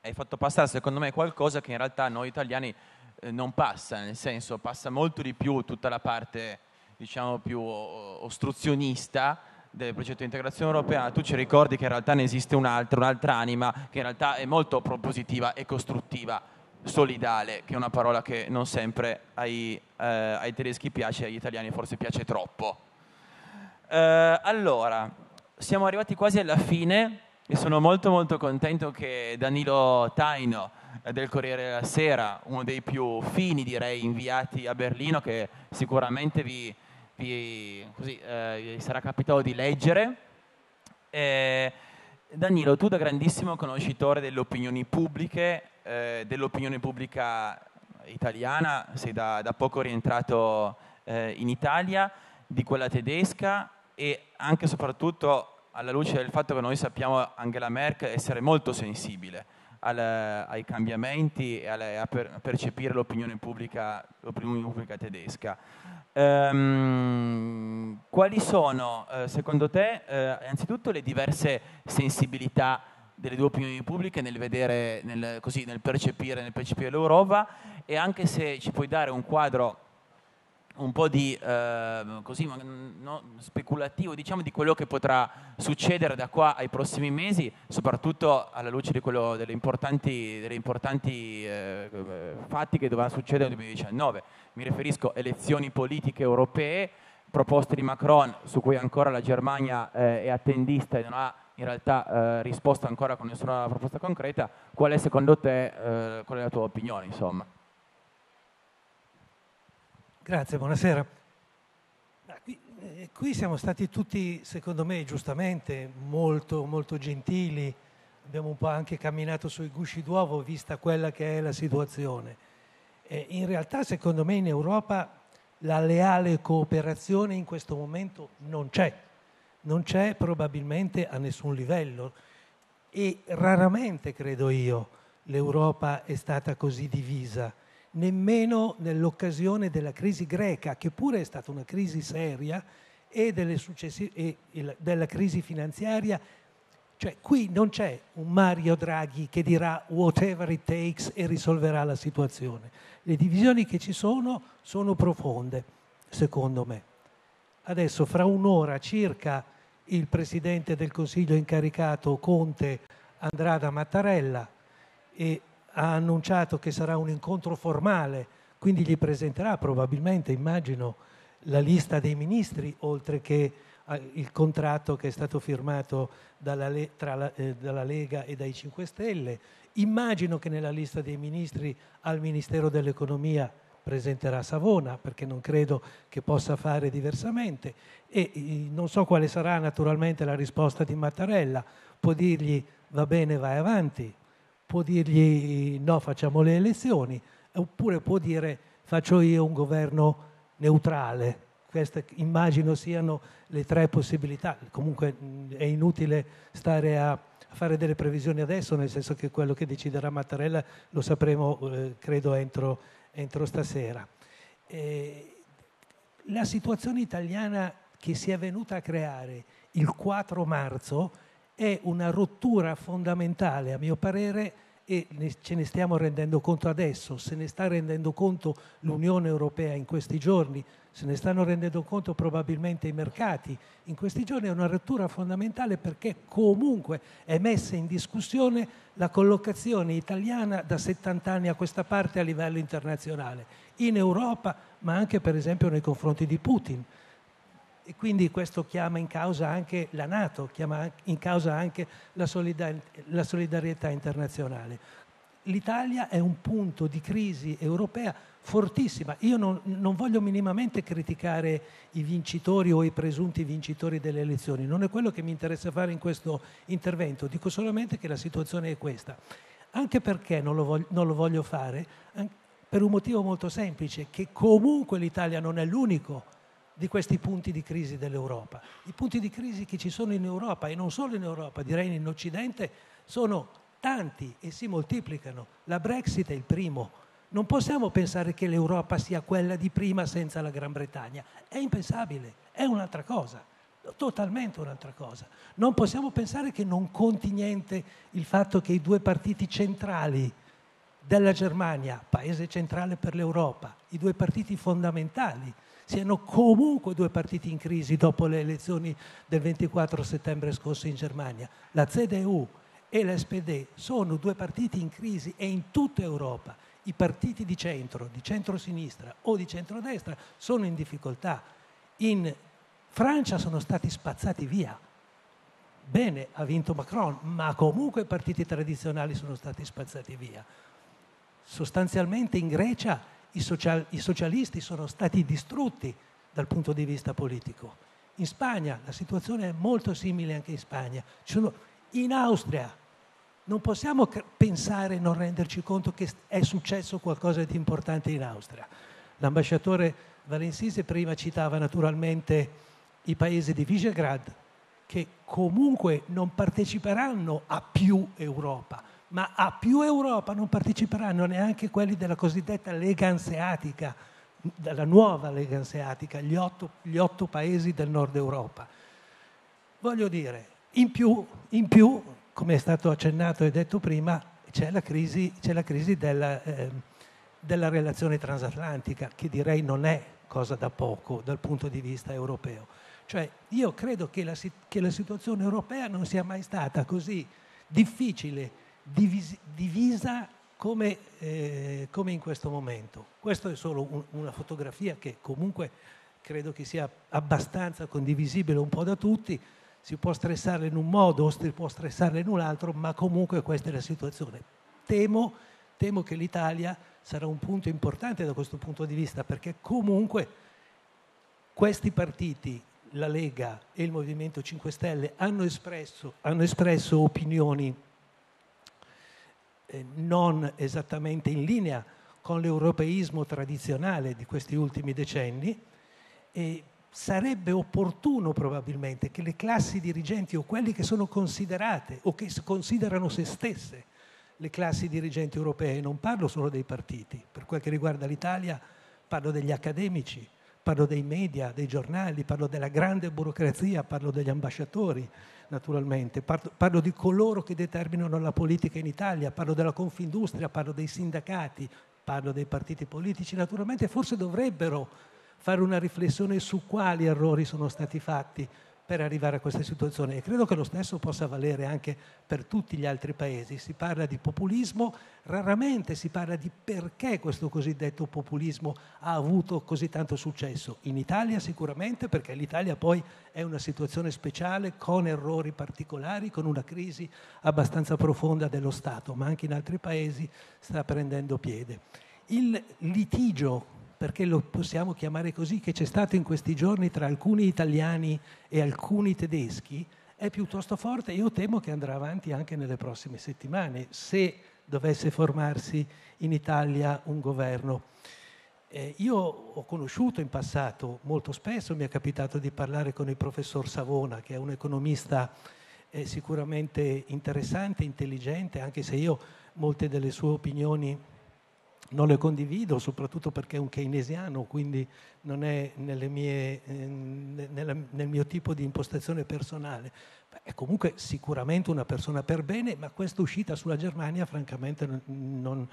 hai fatto passare secondo me qualcosa che in realtà noi italiani eh, non passa, nel senso passa molto di più tutta la parte diciamo più ostruzionista del progetto di integrazione europea, tu ci ricordi che in realtà ne esiste un'altra, un'altra anima che in realtà è molto propositiva e costruttiva, solidale, che è una parola che non sempre ai, eh, ai tedeschi piace, agli italiani forse piace troppo. Eh, allora, siamo arrivati quasi alla fine e sono molto molto contento che Danilo Taino eh, del Corriere della Sera, uno dei più fini direi inviati a Berlino, che sicuramente vi vi, così eh, sarà capitato di leggere. Eh, Danilo, tu da grandissimo conoscitore delle opinioni pubbliche, eh, dell'opinione pubblica italiana, sei da, da poco rientrato eh, in Italia, di quella tedesca e anche e soprattutto alla luce del fatto che noi sappiamo Angela Merkel essere molto sensibile al, ai cambiamenti e alle, a, per, a, percepire l'opinione pubblica, pubblica tedesca. Ehm, quali sono, eh, secondo te, eh, innanzitutto le diverse sensibilità delle due opinioni pubbliche nel vedere, nel, così, nel percepire, nel percepire l'Europa e anche se ci puoi dare un quadro un po' di eh, così, no, speculativo diciamo di quello che potrà succedere da qua ai prossimi mesi soprattutto alla luce di quello delle importanti, delle importanti eh, fatti che dovranno succedere nel 2019 mi riferisco a elezioni politiche europee proposte di Macron su cui ancora la Germania eh, è attendista e non ha in realtà eh, risposto ancora con nessuna proposta concreta qual è secondo te eh, qual è la tua opinione insomma Grazie, buonasera. Eh, qui, siamo stati tutti, secondo me, giustamente, molto, molto gentili. Abbiamo un po' anche camminato sui gusci d'uovo, vista quella che è la situazione. Eh, in realtà, secondo me, in Europa la leale cooperazione in questo momento non c'è. Non c'è probabilmente a nessun livello. E raramente, credo io, l'Europa è stata così divisa nemmeno nell'occasione della crisi greca, che pure è stata una crisi seria, e, successi- e il, della crisi finanziaria. Cioè, qui non c'è un Mario Draghi che dirà whatever it takes e risolverà la situazione. Le divisioni che ci sono sono profonde, secondo me. Adesso, fra un'ora circa, il presidente del Consiglio incaricato Conte andrà da Mattarella e ha annunciato che sarà un incontro formale, quindi gli presenterà probabilmente, immagino, la lista dei ministri, oltre che eh, il contratto che è stato firmato dalla, la, eh, dalla, Lega e dai 5 Stelle. Immagino che nella lista dei ministri al Ministero dell'Economia presenterà Savona, perché non credo che possa fare diversamente. E eh, non so quale sarà naturalmente la risposta di Mattarella. Può dirgli va bene, vai avanti, può dirgli no, facciamo le elezioni, oppure può dire faccio io un governo neutrale. Queste immagino siano le tre possibilità. Comunque è inutile stare a fare delle previsioni adesso, nel senso che quello che deciderà Mattarella lo sapremo, eh, credo, entro, entro stasera. Eh, la situazione italiana che si è venuta a creare il 4 marzo è una rottura fondamentale, a mio parere, e ce ne stiamo rendendo conto adesso, se ne sta rendendo conto l'Unione Europea in questi giorni, se ne stanno rendendo conto probabilmente i mercati. In questi giorni è una rottura fondamentale perché comunque è messa in discussione la collocazione italiana da 70 anni a questa parte a livello internazionale, in Europa ma anche per esempio nei confronti di Putin e quindi questo chiama in causa anche la Nato, chiama in causa anche la, solidar- la solidarietà internazionale. L'Italia è un punto di crisi europea fortissima. Io non, non, voglio minimamente criticare i vincitori o i presunti vincitori delle elezioni, non è quello che mi interessa fare in questo intervento, dico solamente che la situazione è questa. Anche perché non lo voglio, non lo voglio fare? Per un motivo molto semplice, che comunque l'Italia non è l'unico di questi punti di crisi dell'Europa. I punti di crisi che ci sono in Europa e non solo in Europa, direi in Occidente, sono tanti e si moltiplicano. La Brexit è il primo. Non possiamo pensare che l'Europa sia quella di prima senza la Gran Bretagna. È impensabile, è un'altra cosa, totalmente un'altra cosa. Non possiamo pensare che non conti niente il fatto che i due partiti centrali della Germania, paese centrale per l'Europa, i due partiti fondamentali siano comunque due partiti in crisi dopo le elezioni del 24 settembre scorso in Germania. La CDU e la SPD sono due partiti in crisi e in tutta Europa i partiti di centro, di centrosinistra o di centrodestra sono in difficoltà. In Francia sono stati spazzati via. Bene, ha vinto Macron, ma comunque i partiti tradizionali sono stati spazzati via. Sostanzialmente in Grecia i, social, i socialisti sono stati distrutti dal punto di vista politico. In Spagna la situazione è molto simile anche in Spagna. in Austria non possiamo pensare e non renderci conto che è successo qualcosa di importante in Austria. L'ambasciatore Valensisi prima citava naturalmente i paesi di Visegrad che comunque non parteciperanno a più Europa, ma a più Europa non parteciperanno neanche quelli della cosiddetta Lega Anseatica, della nuova Lega Anseatica, gli otto, gli otto paesi del nord Europa. Voglio dire, in più, in più, come è stato accennato e detto prima, c'è la crisi, c'è la crisi della, eh, della relazione transatlantica, che direi non è cosa da poco dal punto di vista europeo. Cioè, io credo che la, che la situazione europea non sia mai stata così difficile divisi, divisa come, eh, come, in questo momento. Questa è solo un, una fotografia che comunque credo che sia abbastanza condivisibile un po' da tutti, si può stressarla in un modo o si può stressarla in un altro, ma comunque questa è la situazione. Temo, temo che l'Italia sarà un punto importante da questo punto di vista, perché comunque questi partiti, la Lega e il Movimento 5 Stelle, hanno espresso, hanno espresso opinioni eh, non esattamente in linea con l'europeismo tradizionale di questi ultimi decenni e sarebbe opportuno probabilmente che le classi dirigenti o quelli che sono considerate o che considerano se stesse le classi dirigenti europee, non parlo solo dei partiti, per quel che riguarda l'Italia parlo degli accademici, parlo dei media, dei giornali, parlo della grande burocrazia, parlo degli ambasciatori, naturalmente, parlo, parlo, di coloro che determinano la politica in Italia, parlo della Confindustria, parlo dei sindacati, parlo dei partiti politici, naturalmente forse dovrebbero fare una riflessione su quali errori sono stati fatti, per arrivare a questa situazione e credo che lo stesso possa valere anche per tutti gli altri paesi. Si parla di populismo, raramente si parla di perché questo cosiddetto populismo ha avuto così tanto successo. In Italia sicuramente perché l'Italia poi è una situazione speciale con errori particolari, con una crisi abbastanza profonda dello Stato, ma anche in altri paesi sta prendendo piede. Il litigio perché lo possiamo chiamare così, che c'è stato in questi giorni tra alcuni italiani e alcuni tedeschi, è piuttosto forte. Io temo che andrà avanti anche nelle prossime settimane, se dovesse formarsi in Italia un governo. Eh, io ho conosciuto in passato, molto spesso mi è capitato di parlare con il professor Savona, che è un economista eh, sicuramente interessante, intelligente, anche se io molte delle sue opinioni non le condivido, soprattutto perché è un keynesiano, quindi non è mie, ehm, nel, nel mio tipo di impostazione personale. È comunque sicuramente una persona per bene, ma questa uscita sulla Germania francamente non,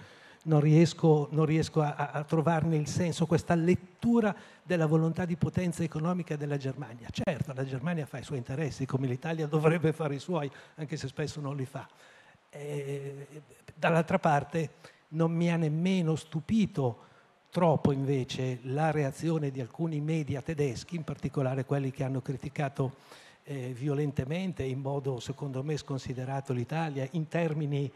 non riesco, non riesco a, a, trovarne il senso, questa lettura della volontà di potenza economica della Germania. Certo, la Germania fa i suoi interessi, come l'Italia dovrebbe fare i suoi, anche se spesso non li fa. E, eh, dall'altra parte non mi ha nemmeno stupito troppo invece la reazione di alcuni media tedeschi, in particolare quelli che hanno criticato eh, violentemente, in modo secondo me sconsiderato l'Italia, in termini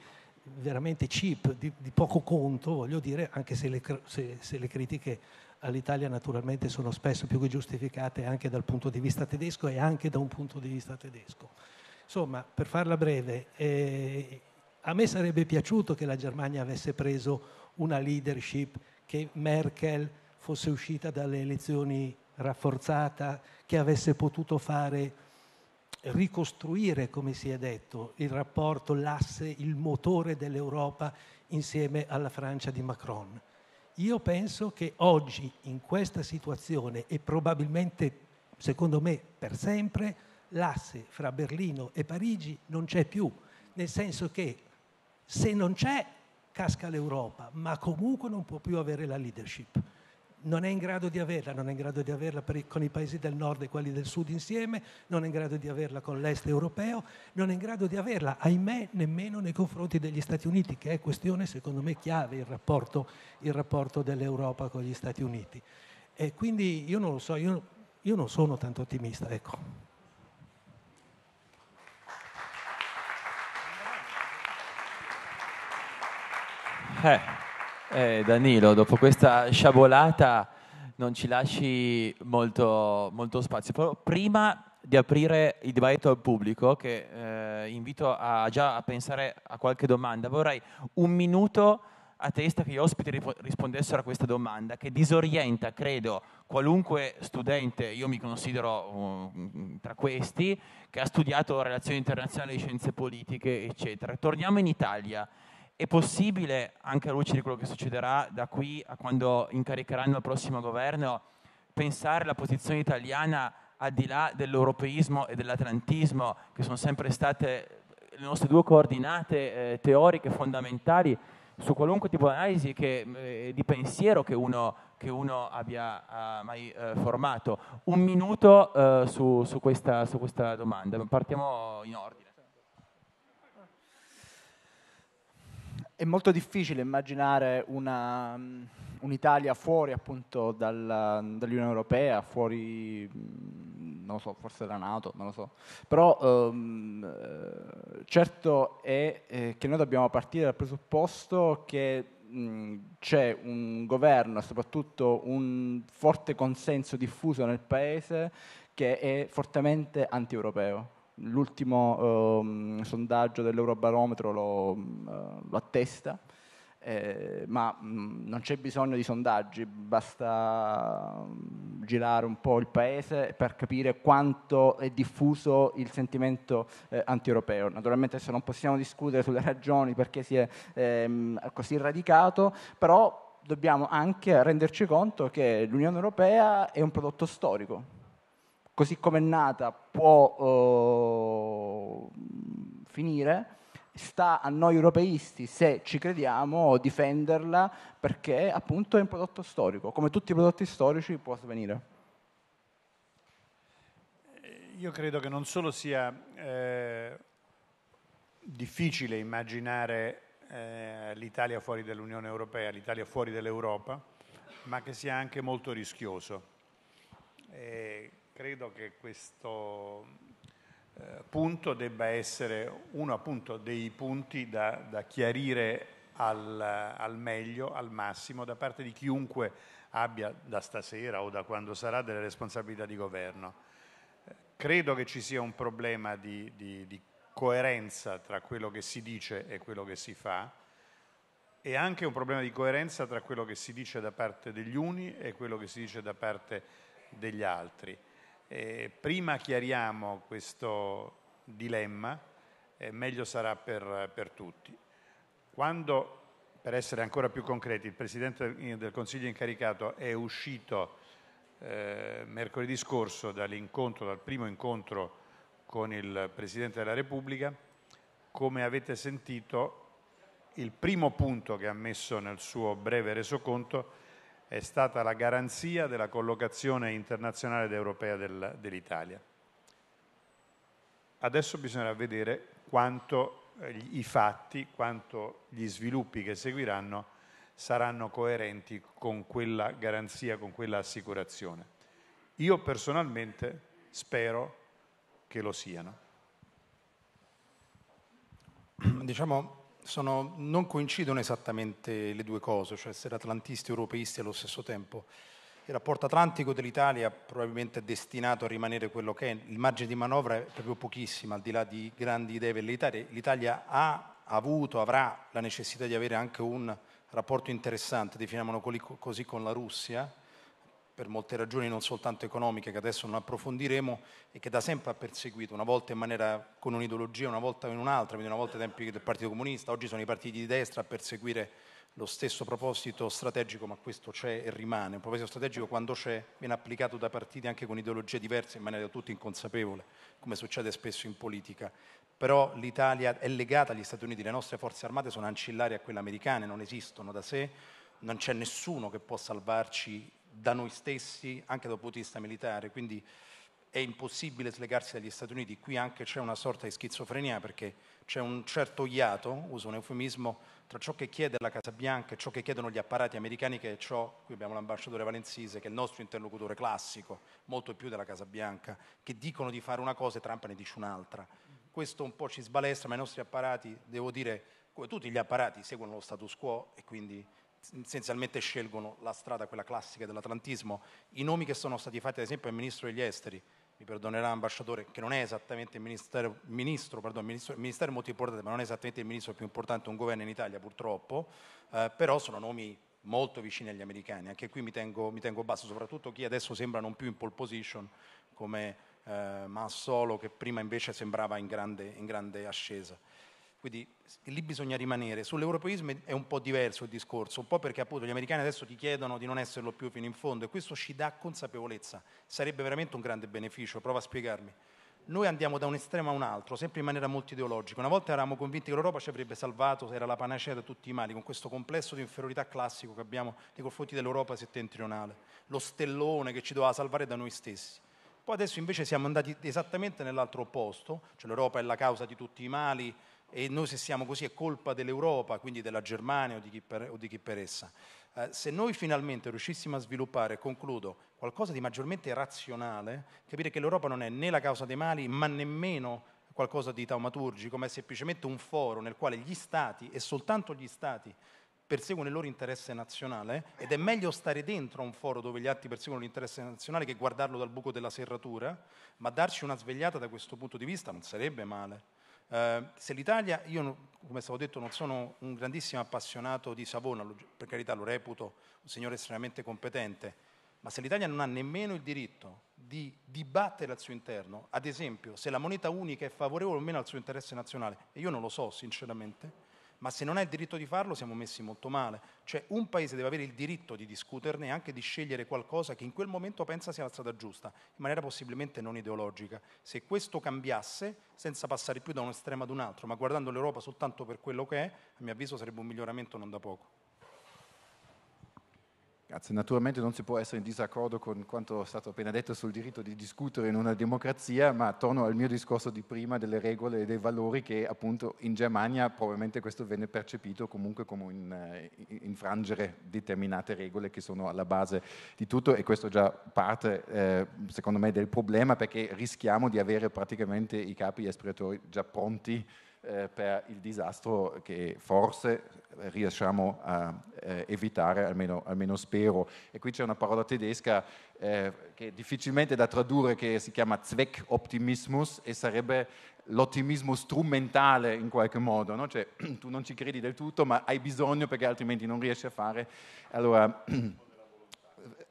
veramente cheap, di, di poco conto, voglio dire, anche se le, se, se le critiche all'Italia naturalmente sono spesso più che giustificate anche dal punto di vista tedesco e anche da un punto di vista tedesco. Insomma, per farla breve, eh, a me sarebbe piaciuto che la Germania avesse preso una leadership, che Merkel fosse uscita dalle elezioni rafforzata, che avesse potuto fare ricostruire, come si è detto, il rapporto, l'asse, il motore dell'Europa insieme alla Francia di Macron. Io penso che oggi, in questa situazione e probabilmente, secondo me, per sempre, l'asse fra Berlino e Parigi non c'è più, nel senso che se non c'è, casca l'Europa, ma comunque non può più avere la leadership. Non è in grado di averla, non è in grado di averla i, con i paesi del nord e quelli del sud insieme, non è in grado di averla con l'est europeo, non è in grado di averla, ahimè, nemmeno nei confronti degli Stati Uniti, che è questione secondo me chiave il rapporto, il rapporto dell'Europa con gli Stati Uniti. E quindi io non lo so, io, io non sono tanto ottimista, ecco. Eh, eh, Danilo, dopo questa sciabolata non ci lasci molto, molto spazio. Però prima di aprire il dibattito al pubblico, che eh, invito a già a pensare a qualche domanda, vorrei un minuto a testa che gli ospiti rispondessero a questa domanda, che disorienta, credo, qualunque studente, io mi considero um, tra questi, che ha studiato relazioni internazionali, scienze politiche, eccetera. Torniamo in Italia è possibile, anche a luce di quello che succederà da qui a quando incaricheranno il prossimo governo, pensare la posizione italiana al di là dell'europeismo e dell'atlantismo, che sono sempre state le nostre due coordinate eh, teoriche fondamentali su qualunque tipo di analisi che, eh, di pensiero che uno, che uno abbia eh, mai formato. Un minuto eh, su, su, questa, su questa domanda, partiamo in ordine. È molto difficile immaginare una, mm, un'Italia fuori appunto dal, dall'Unione Europea, fuori, mm, non lo so, forse dalla Nato, non lo so. Però ehm, eh, certo è eh, che noi dobbiamo partire dal presupposto che mh, mm, c'è un governo e soprattutto un forte consenso diffuso nel Paese che è fortemente anti-europeo l'ultimo ehm, sondaggio dell'Eurobarometro lo, eh, lo attesta, eh, ma mh, mm, non c'è bisogno di sondaggi, basta mm, girare un po' il paese per capire quanto è diffuso il sentimento eh, anti-europeo. Naturalmente adesso non possiamo discutere sulle ragioni perché si è ehm, così radicato, però dobbiamo anche renderci conto che l'Unione Europea è un prodotto storico, così come è nata può eh, finire, sta a noi europeisti, se ci crediamo, difenderla perché appunto è un prodotto storico, come tutti i prodotti storici può avvenire. Io credo che non solo sia eh, difficile immaginare eh, l'Italia fuori dall'Unione Europea, l'Italia fuori dall'Europa, ma che sia anche molto rischioso. Eh, credo che questo eh, punto debba essere uno appunto dei punti da, da chiarire al, al, meglio, al massimo, da parte di chiunque abbia da stasera o da quando sarà delle responsabilità di governo. Eh, credo che ci sia un problema di, di, di coerenza tra quello che si dice e quello che si fa e anche un problema di coerenza tra quello che si dice da parte degli uni e quello che si dice da parte degli altri. Eh, prima chiariamo questo dilemma, eh, meglio sarà per, per tutti. Quando, per essere ancora più concreti, il Presidente del Consiglio incaricato è uscito eh, mercoledì scorso dall'incontro, dal primo incontro con il Presidente della Repubblica, come avete sentito, il primo punto che ha messo nel suo breve resoconto è stata la garanzia della collocazione internazionale ed europea del, dell'Italia. Adesso bisognerà vedere quanto eh, i fatti, quanto gli sviluppi che seguiranno saranno coerenti con quella garanzia, con quella assicurazione. Io personalmente spero che lo siano. Diciamo sono, non coincidono esattamente le due cose, cioè essere atlantisti e europeisti allo stesso tempo. Il rapporto atlantico dell'Italia probabilmente è destinato a rimanere quello che è, il margine di manovra è proprio pochissimo, al di là di grandi idee velleitarie. L'Italia ha avuto, avrà la necessità di avere anche un rapporto interessante, definiamolo così, con la Russia, per molte ragioni non soltanto economiche che adesso non approfondiremo e che da sempre ha perseguito, una volta in maniera con un'ideologia, una volta in un'altra, quindi una volta ai tempi del Partito Comunista, oggi sono i partiti di destra a perseguire lo stesso proposito strategico, ma questo c'è e rimane. Un proposito strategico quando c'è viene applicato da partiti anche con ideologie diverse in maniera del tutto inconsapevole, come succede spesso in politica. Però l'Italia è legata agli Stati Uniti, le nostre forze armate sono ancillari a quelle americane, non esistono da sé, non c'è nessuno che può salvarci da noi stessi anche dal punto di vista militare, quindi è impossibile slegarsi dagli Stati Uniti, qui anche c'è una sorta di schizofrenia perché c'è un certo iato, uso un eufemismo, tra ciò che chiede la Casa Bianca e ciò che chiedono gli apparati americani, che è ciò, qui abbiamo l'ambasciatore Valenzise, che è il nostro interlocutore classico, molto più della Casa Bianca, che dicono di fare una cosa e Trump ne dice un'altra. Questo un po' ci sbalestra, ma i nostri apparati, devo dire, come tutti gli apparati, seguono lo status quo e quindi essenzialmente scelgono la strada, quella classica dell'atlantismo. I nomi che sono stati fatti, ad esempio, al ministro degli esteri, mi perdonerà l'ambasciatore, che non è esattamente il ministero, ministro, pardon, ministro, ministero molto importante, ma non è esattamente il ministro più importante un governo in Italia purtroppo, eh, però sono nomi molto vicini agli americani. Anche qui mi tengo, mi tengo basso, soprattutto chi adesso sembra non più in pole position come eh, Massolo, che prima invece sembrava in grande, in grande ascesa. Quindi lì bisogna rimanere. Sull'europeismo è un po' diverso il discorso, un po' perché appunto gli americani adesso ti chiedono di non esserlo più fino in fondo e questo ci dà consapevolezza. Sarebbe veramente un grande beneficio, prova a spiegarmi. Noi andiamo da un estremo a un altro, sempre in maniera molto ideologica. Una volta eravamo convinti che l'Europa ci avrebbe salvato, era la panacea da tutti i mali, con questo complesso di inferiorità classico che abbiamo nei confronti dell'Europa settentrionale, lo stellone che ci doveva salvare da noi stessi. Poi adesso invece siamo andati esattamente nell'altro opposto, cioè l'Europa è la causa di tutti i mali, e noi se siamo così è colpa dell'Europa, quindi della Germania o di chi per, o di chi per essa. Eh, se noi finalmente riuscissimo a sviluppare, concludo, qualcosa di maggiormente razionale, capire che l'Europa non è né la causa dei mali, ma nemmeno qualcosa di taumaturgico, ma è semplicemente un foro nel quale gli stati e soltanto gli stati perseguono il loro interesse nazionale ed è meglio stare dentro a un foro dove gli atti perseguono l'interesse nazionale che guardarlo dal buco della serratura, ma darci una svegliata da questo punto di vista non sarebbe male. Eh, se l'Italia, io come stavo detto non sono un grandissimo appassionato di Savona, per carità lo reputo un signore estremamente competente, ma se l'Italia non ha nemmeno il diritto di dibattere al suo interno, ad esempio se la moneta unica è favorevole o meno al suo interesse nazionale, e io non lo so sinceramente, ma se non ha il diritto di farlo siamo messi molto male. Cioè un paese deve avere il diritto di discuterne e anche di scegliere qualcosa che in quel momento pensa sia la strada giusta, in maniera possibilmente non ideologica. Se questo cambiasse, senza passare più da un estremo ad un altro, ma guardando l'Europa soltanto per quello che è, a mio avviso sarebbe un miglioramento non da poco. Grazie. Naturalmente non si può essere in disaccordo con quanto è stato appena detto sul diritto di discutere in una democrazia, ma torno al mio discorso di prima delle regole e dei valori che appunto in Germania probabilmente questo venne percepito comunque come un uh, infrangere determinate regole che sono alla base di tutto e questo è già parte eh, secondo me del problema perché rischiamo di avere praticamente i capi espiatori già pronti eh, per il disastro che forse riusciamo a eh, evitare, almeno, almeno, spero. E qui c'è una parola tedesca eh, che è difficilmente da tradurre, che si chiama Zweckoptimismus e sarebbe l'ottimismo strumentale in qualche modo, no? cioè <clears throat> tu non ci credi del tutto ma hai bisogno perché altrimenti non riesci a fare. Allora, <clears throat>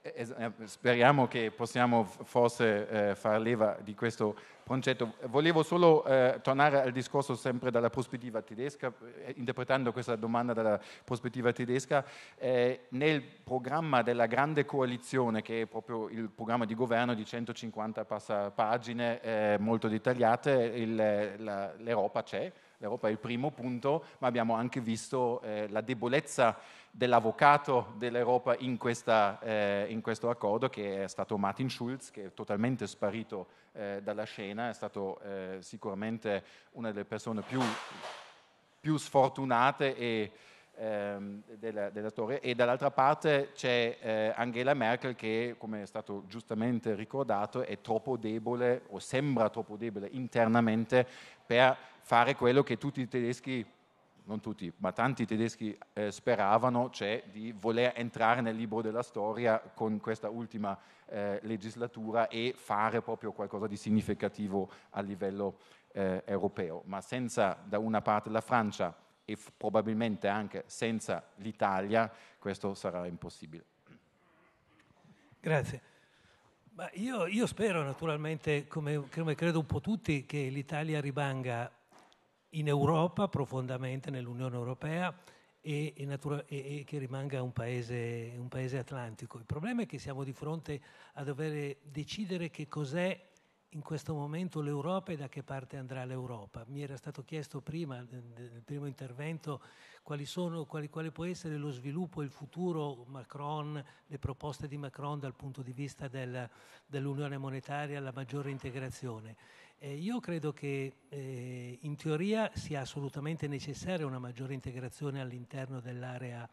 Eh, eh, speriamo che possiamo forse eh, far leva di questo concetto. Volevo solo eh, tornare al discorso sempre dalla prospettiva tedesca, eh, interpretando questa domanda dalla prospettiva tedesca. Eh, nel programma della grande coalizione, che è proprio il programma di governo di 150 pagine molto dettagliate, l'Europa c'è, l'Europa è il primo punto, ma abbiamo anche visto eh, la debolezza dell'avvocato dell'Europa in, questa, eh, in, questo accordo, che è stato Martin Schulz, che è totalmente sparito eh, dalla scena, è stato eh, sicuramente una delle persone più, più sfortunate e, ehm, della, della, storia e dall'altra parte c'è eh, Angela Merkel che come è stato giustamente ricordato è troppo debole o sembra troppo debole internamente per fare quello che tutti i tedeschi, non tutti, ma tanti tedeschi eh, speravano, cioè di voler entrare nel libro della storia con questa ultima eh, legislatura e fare proprio qualcosa di significativo a livello eh, europeo. Ma senza da una parte la Francia e f- probabilmente anche senza l'Italia questo sarà impossibile. Grazie. Io, io, spero naturalmente, come, come, credo un po' tutti, che l'Italia rimanga in Europa profondamente, nell'Unione Europea e, e, natura, e, e che rimanga un paese, un paese, atlantico. Il problema è che siamo di fronte a dover decidere che cos'è in questo momento l'Europa e da che parte andrà l'Europa. Mi era stato chiesto prima, nel primo intervento, quali sono, quali, quale può essere lo sviluppo il futuro Macron, le proposte di Macron dal punto di vista del, dell'unione monetaria, la maggiore integrazione. Eh, io credo che eh, in teoria sia assolutamente necessaria una maggiore integrazione all'interno dell'area,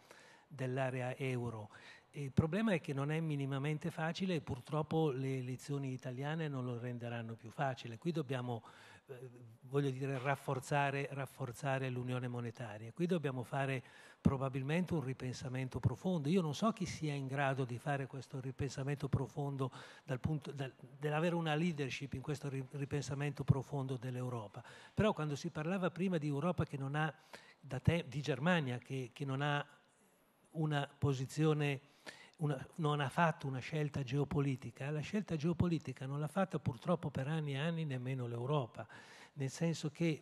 dell'area euro. Il problema è che non è minimamente facile e purtroppo le elezioni italiane non lo renderanno più facile. Qui dobbiamo, eh, voglio dire, rafforzare, rafforzare l'unione monetaria. Qui dobbiamo fare probabilmente un ripensamento profondo. Io non so chi sia in grado di fare questo ripensamento profondo, dal punto, dal, dell'avere una leadership in questo ripensamento profondo dell'Europa. Però quando si parlava prima di Europa che non ha, te, di Germania che, che, non ha una posizione... Una, non ha fatto una scelta geopolitica, la scelta geopolitica non l'ha fatta purtroppo per anni e anni nemmeno l'Europa, nel senso che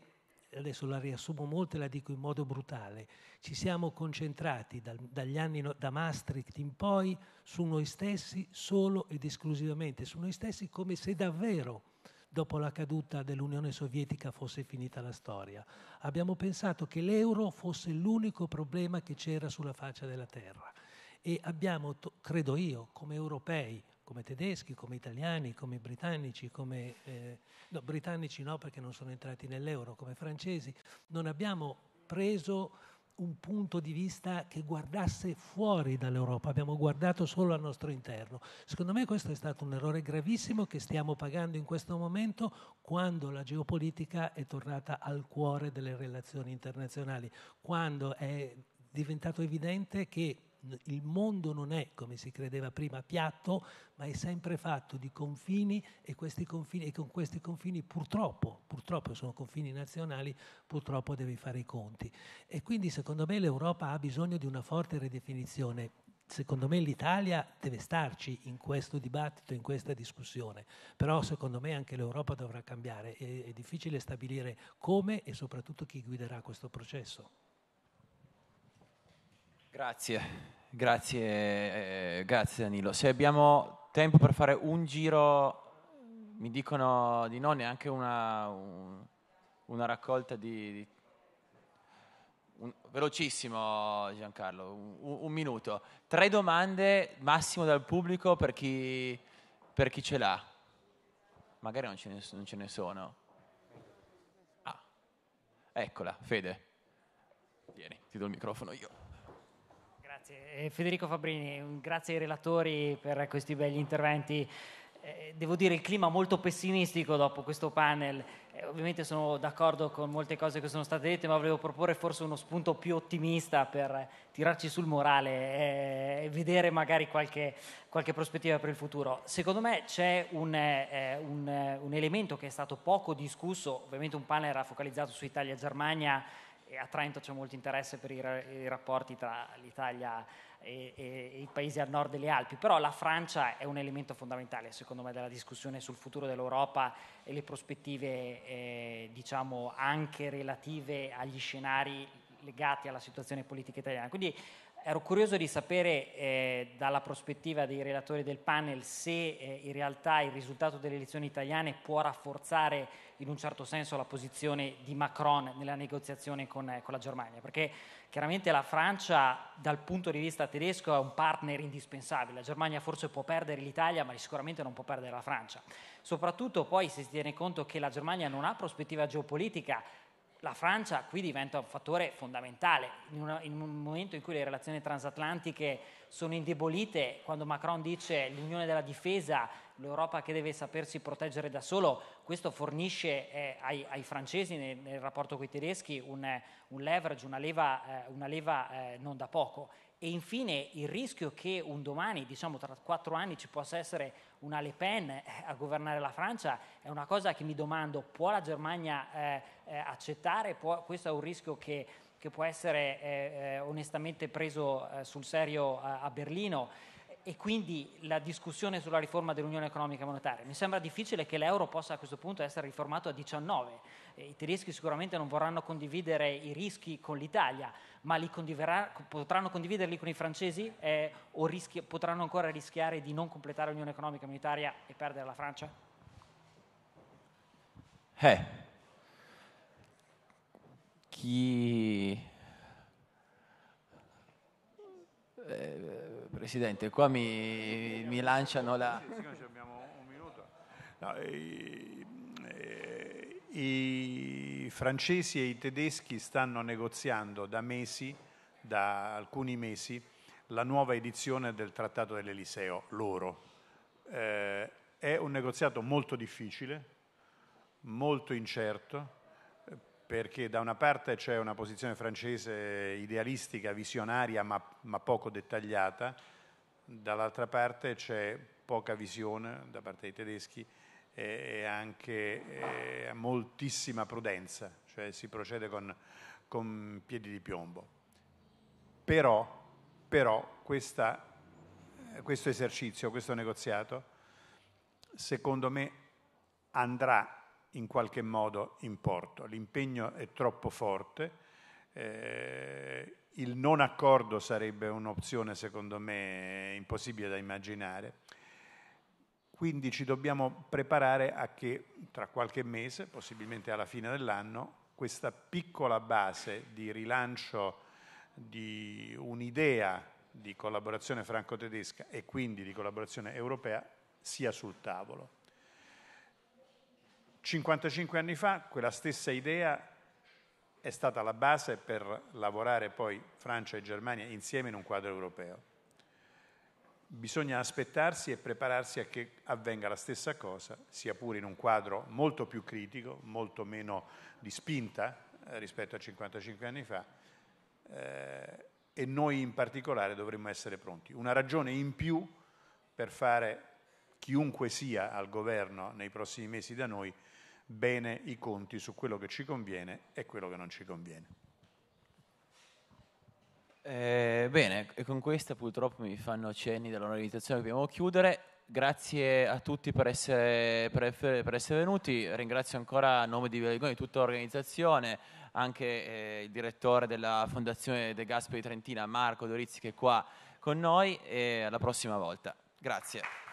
adesso la riassumo molto e la dico in modo brutale, ci siamo concentrati dal, dagli anni no, da Maastricht in poi su noi stessi solo ed esclusivamente, su noi stessi come se davvero dopo la caduta dell'Unione Sovietica fosse finita la storia. Abbiamo pensato che l'euro fosse l'unico problema che c'era sulla faccia della Terra e abbiamo, credo io, come europei, come tedeschi, come italiani, come britannici, come... Eh, no, britannici no perché non sono entrati nell'euro, come francesi, non abbiamo preso un punto di vista che guardasse fuori dall'Europa, abbiamo guardato solo al nostro interno. Secondo me questo è stato un errore gravissimo che stiamo pagando in questo momento quando la geopolitica è tornata al cuore delle relazioni internazionali, quando è diventato evidente che il mondo non è, come si credeva prima, piatto, ma è sempre fatto di confini e, confini, e con questi confini purtroppo, purtroppo sono confini nazionali, purtroppo devi fare i conti. E quindi secondo me l'Europa ha bisogno di una forte ridefinizione secondo me l'Italia deve starci in questo dibattito, in questa discussione, però secondo me anche l'Europa dovrà cambiare, è, è difficile stabilire come e soprattutto chi guiderà questo processo. Grazie, grazie, eh, grazie Danilo. Se abbiamo tempo per fare un giro, mi dicono di no, neanche una, un, una raccolta di... di un, velocissimo Giancarlo, un, un, minuto. Tre domande massimo dal pubblico per chi, per chi ce l'ha. Magari non ce ne, non ce ne sono. Ah, eccola, Fede. Vieni, ti do il microfono io. Grazie. Eh, Federico Fabrini, grazie ai relatori per questi begli interventi. Eh, devo dire il clima molto pessimistico dopo questo panel. Eh, ovviamente sono d'accordo con molte cose che sono state dette, ma volevo proporre forse uno spunto più ottimista per tirarci sul morale eh, e vedere magari qualche, qualche, prospettiva per il futuro. Secondo me c'è un, eh, un, un elemento che è stato poco discusso, ovviamente un panel era focalizzato su Italia-Germania e a Trento c'è molto interesse per i, i rapporti tra l'Italia e, e, e, i paesi al nord delle Alpi, però la Francia è un elemento fondamentale secondo me della discussione sul futuro dell'Europa e le prospettive eh, diciamo anche relative agli scenari legati alla situazione politica italiana. Quindi ero curioso di sapere eh, dalla prospettiva dei relatori del panel se eh, in realtà il risultato delle elezioni italiane può rafforzare in un certo senso la posizione di Macron nella negoziazione con, eh, con la Germania, perché chiaramente la Francia dal punto di vista tedesco è un partner indispensabile, la Germania forse può perdere l'Italia, ma sicuramente non può perdere la Francia, soprattutto poi se si tiene conto che la Germania non ha prospettiva geopolitica, la Francia qui diventa un fattore fondamentale in, una, in, un momento in cui le relazioni transatlantiche sono indebolite, quando Macron dice l'unione della difesa l'Europa che deve sapersi proteggere da solo, questo fornisce eh, ai, ai, francesi nel, nel, rapporto con i tedeschi un, un leverage, una leva, eh, una leva eh, non da poco. E infine il rischio che un domani, diciamo tra quattro anni, ci possa essere una Le Pen eh, a governare la Francia è una cosa che mi domando, può la Germania eh, eh, accettare? Può, questo è un rischio che che può essere eh, onestamente preso eh, sul serio a Berlino e quindi la discussione sulla riforma dell'Unione economica e monetaria. Mi sembra difficile che l'euro possa a questo punto essere riformato a 19. Eh, I tedeschi sicuramente non vorranno condividere i rischi con l'Italia, ma potranno condividerli con i francesi eh, o rischi, potranno ancora rischiare di non completare l'Unione economica e monetaria e perdere la Francia? Eh. Chi... Eh Presidente, qua mi, mi lanciano la... No, i, eh, i, eh, I francesi e i tedeschi stanno negoziando da mesi, da alcuni mesi, la nuova edizione del Trattato dell'Eliseo, loro. Eh, è un negoziato molto difficile, molto incerto, perché da una parte c'è una posizione francese idealistica, visionaria, ma, ma poco dettagliata, dall'altra parte c'è poca visione da parte dei tedeschi e, anche eh, moltissima prudenza, cioè si procede con, con piedi di piombo. Però, però questa, questo esercizio, questo negoziato, secondo me andrà in qualche modo in porto. L'impegno è troppo forte, eh, il non accordo sarebbe un'opzione secondo me impossibile da immaginare, quindi ci dobbiamo preparare a che tra qualche mese, possibilmente alla fine dell'anno, questa piccola base di rilancio di un'idea di collaborazione franco-tedesca e quindi di collaborazione europea sia sul tavolo. 55 anni fa quella stessa idea è stata la base per lavorare poi Francia e Germania insieme in un quadro europeo. Bisogna aspettarsi e prepararsi a che avvenga la stessa cosa, sia pure in un quadro molto più critico, molto meno di spinta eh, rispetto a 55 anni fa, eh, e noi in particolare dovremmo essere pronti. Una ragione in più per fare chiunque sia al governo nei prossimi mesi da noi bene i conti su quello che ci conviene e quello che non ci conviene. Eh, bene, con questo purtroppo mi fanno cenni dell'organizzazione che dobbiamo chiudere. Grazie a tutti per essere, per, per essere venuti, ringrazio ancora a nome di Veligoni tutta l'organizzazione, anche eh, il direttore della Fondazione De Gasperi Trentina, Marco Dorizzi, che è qua con noi e alla prossima volta. Grazie.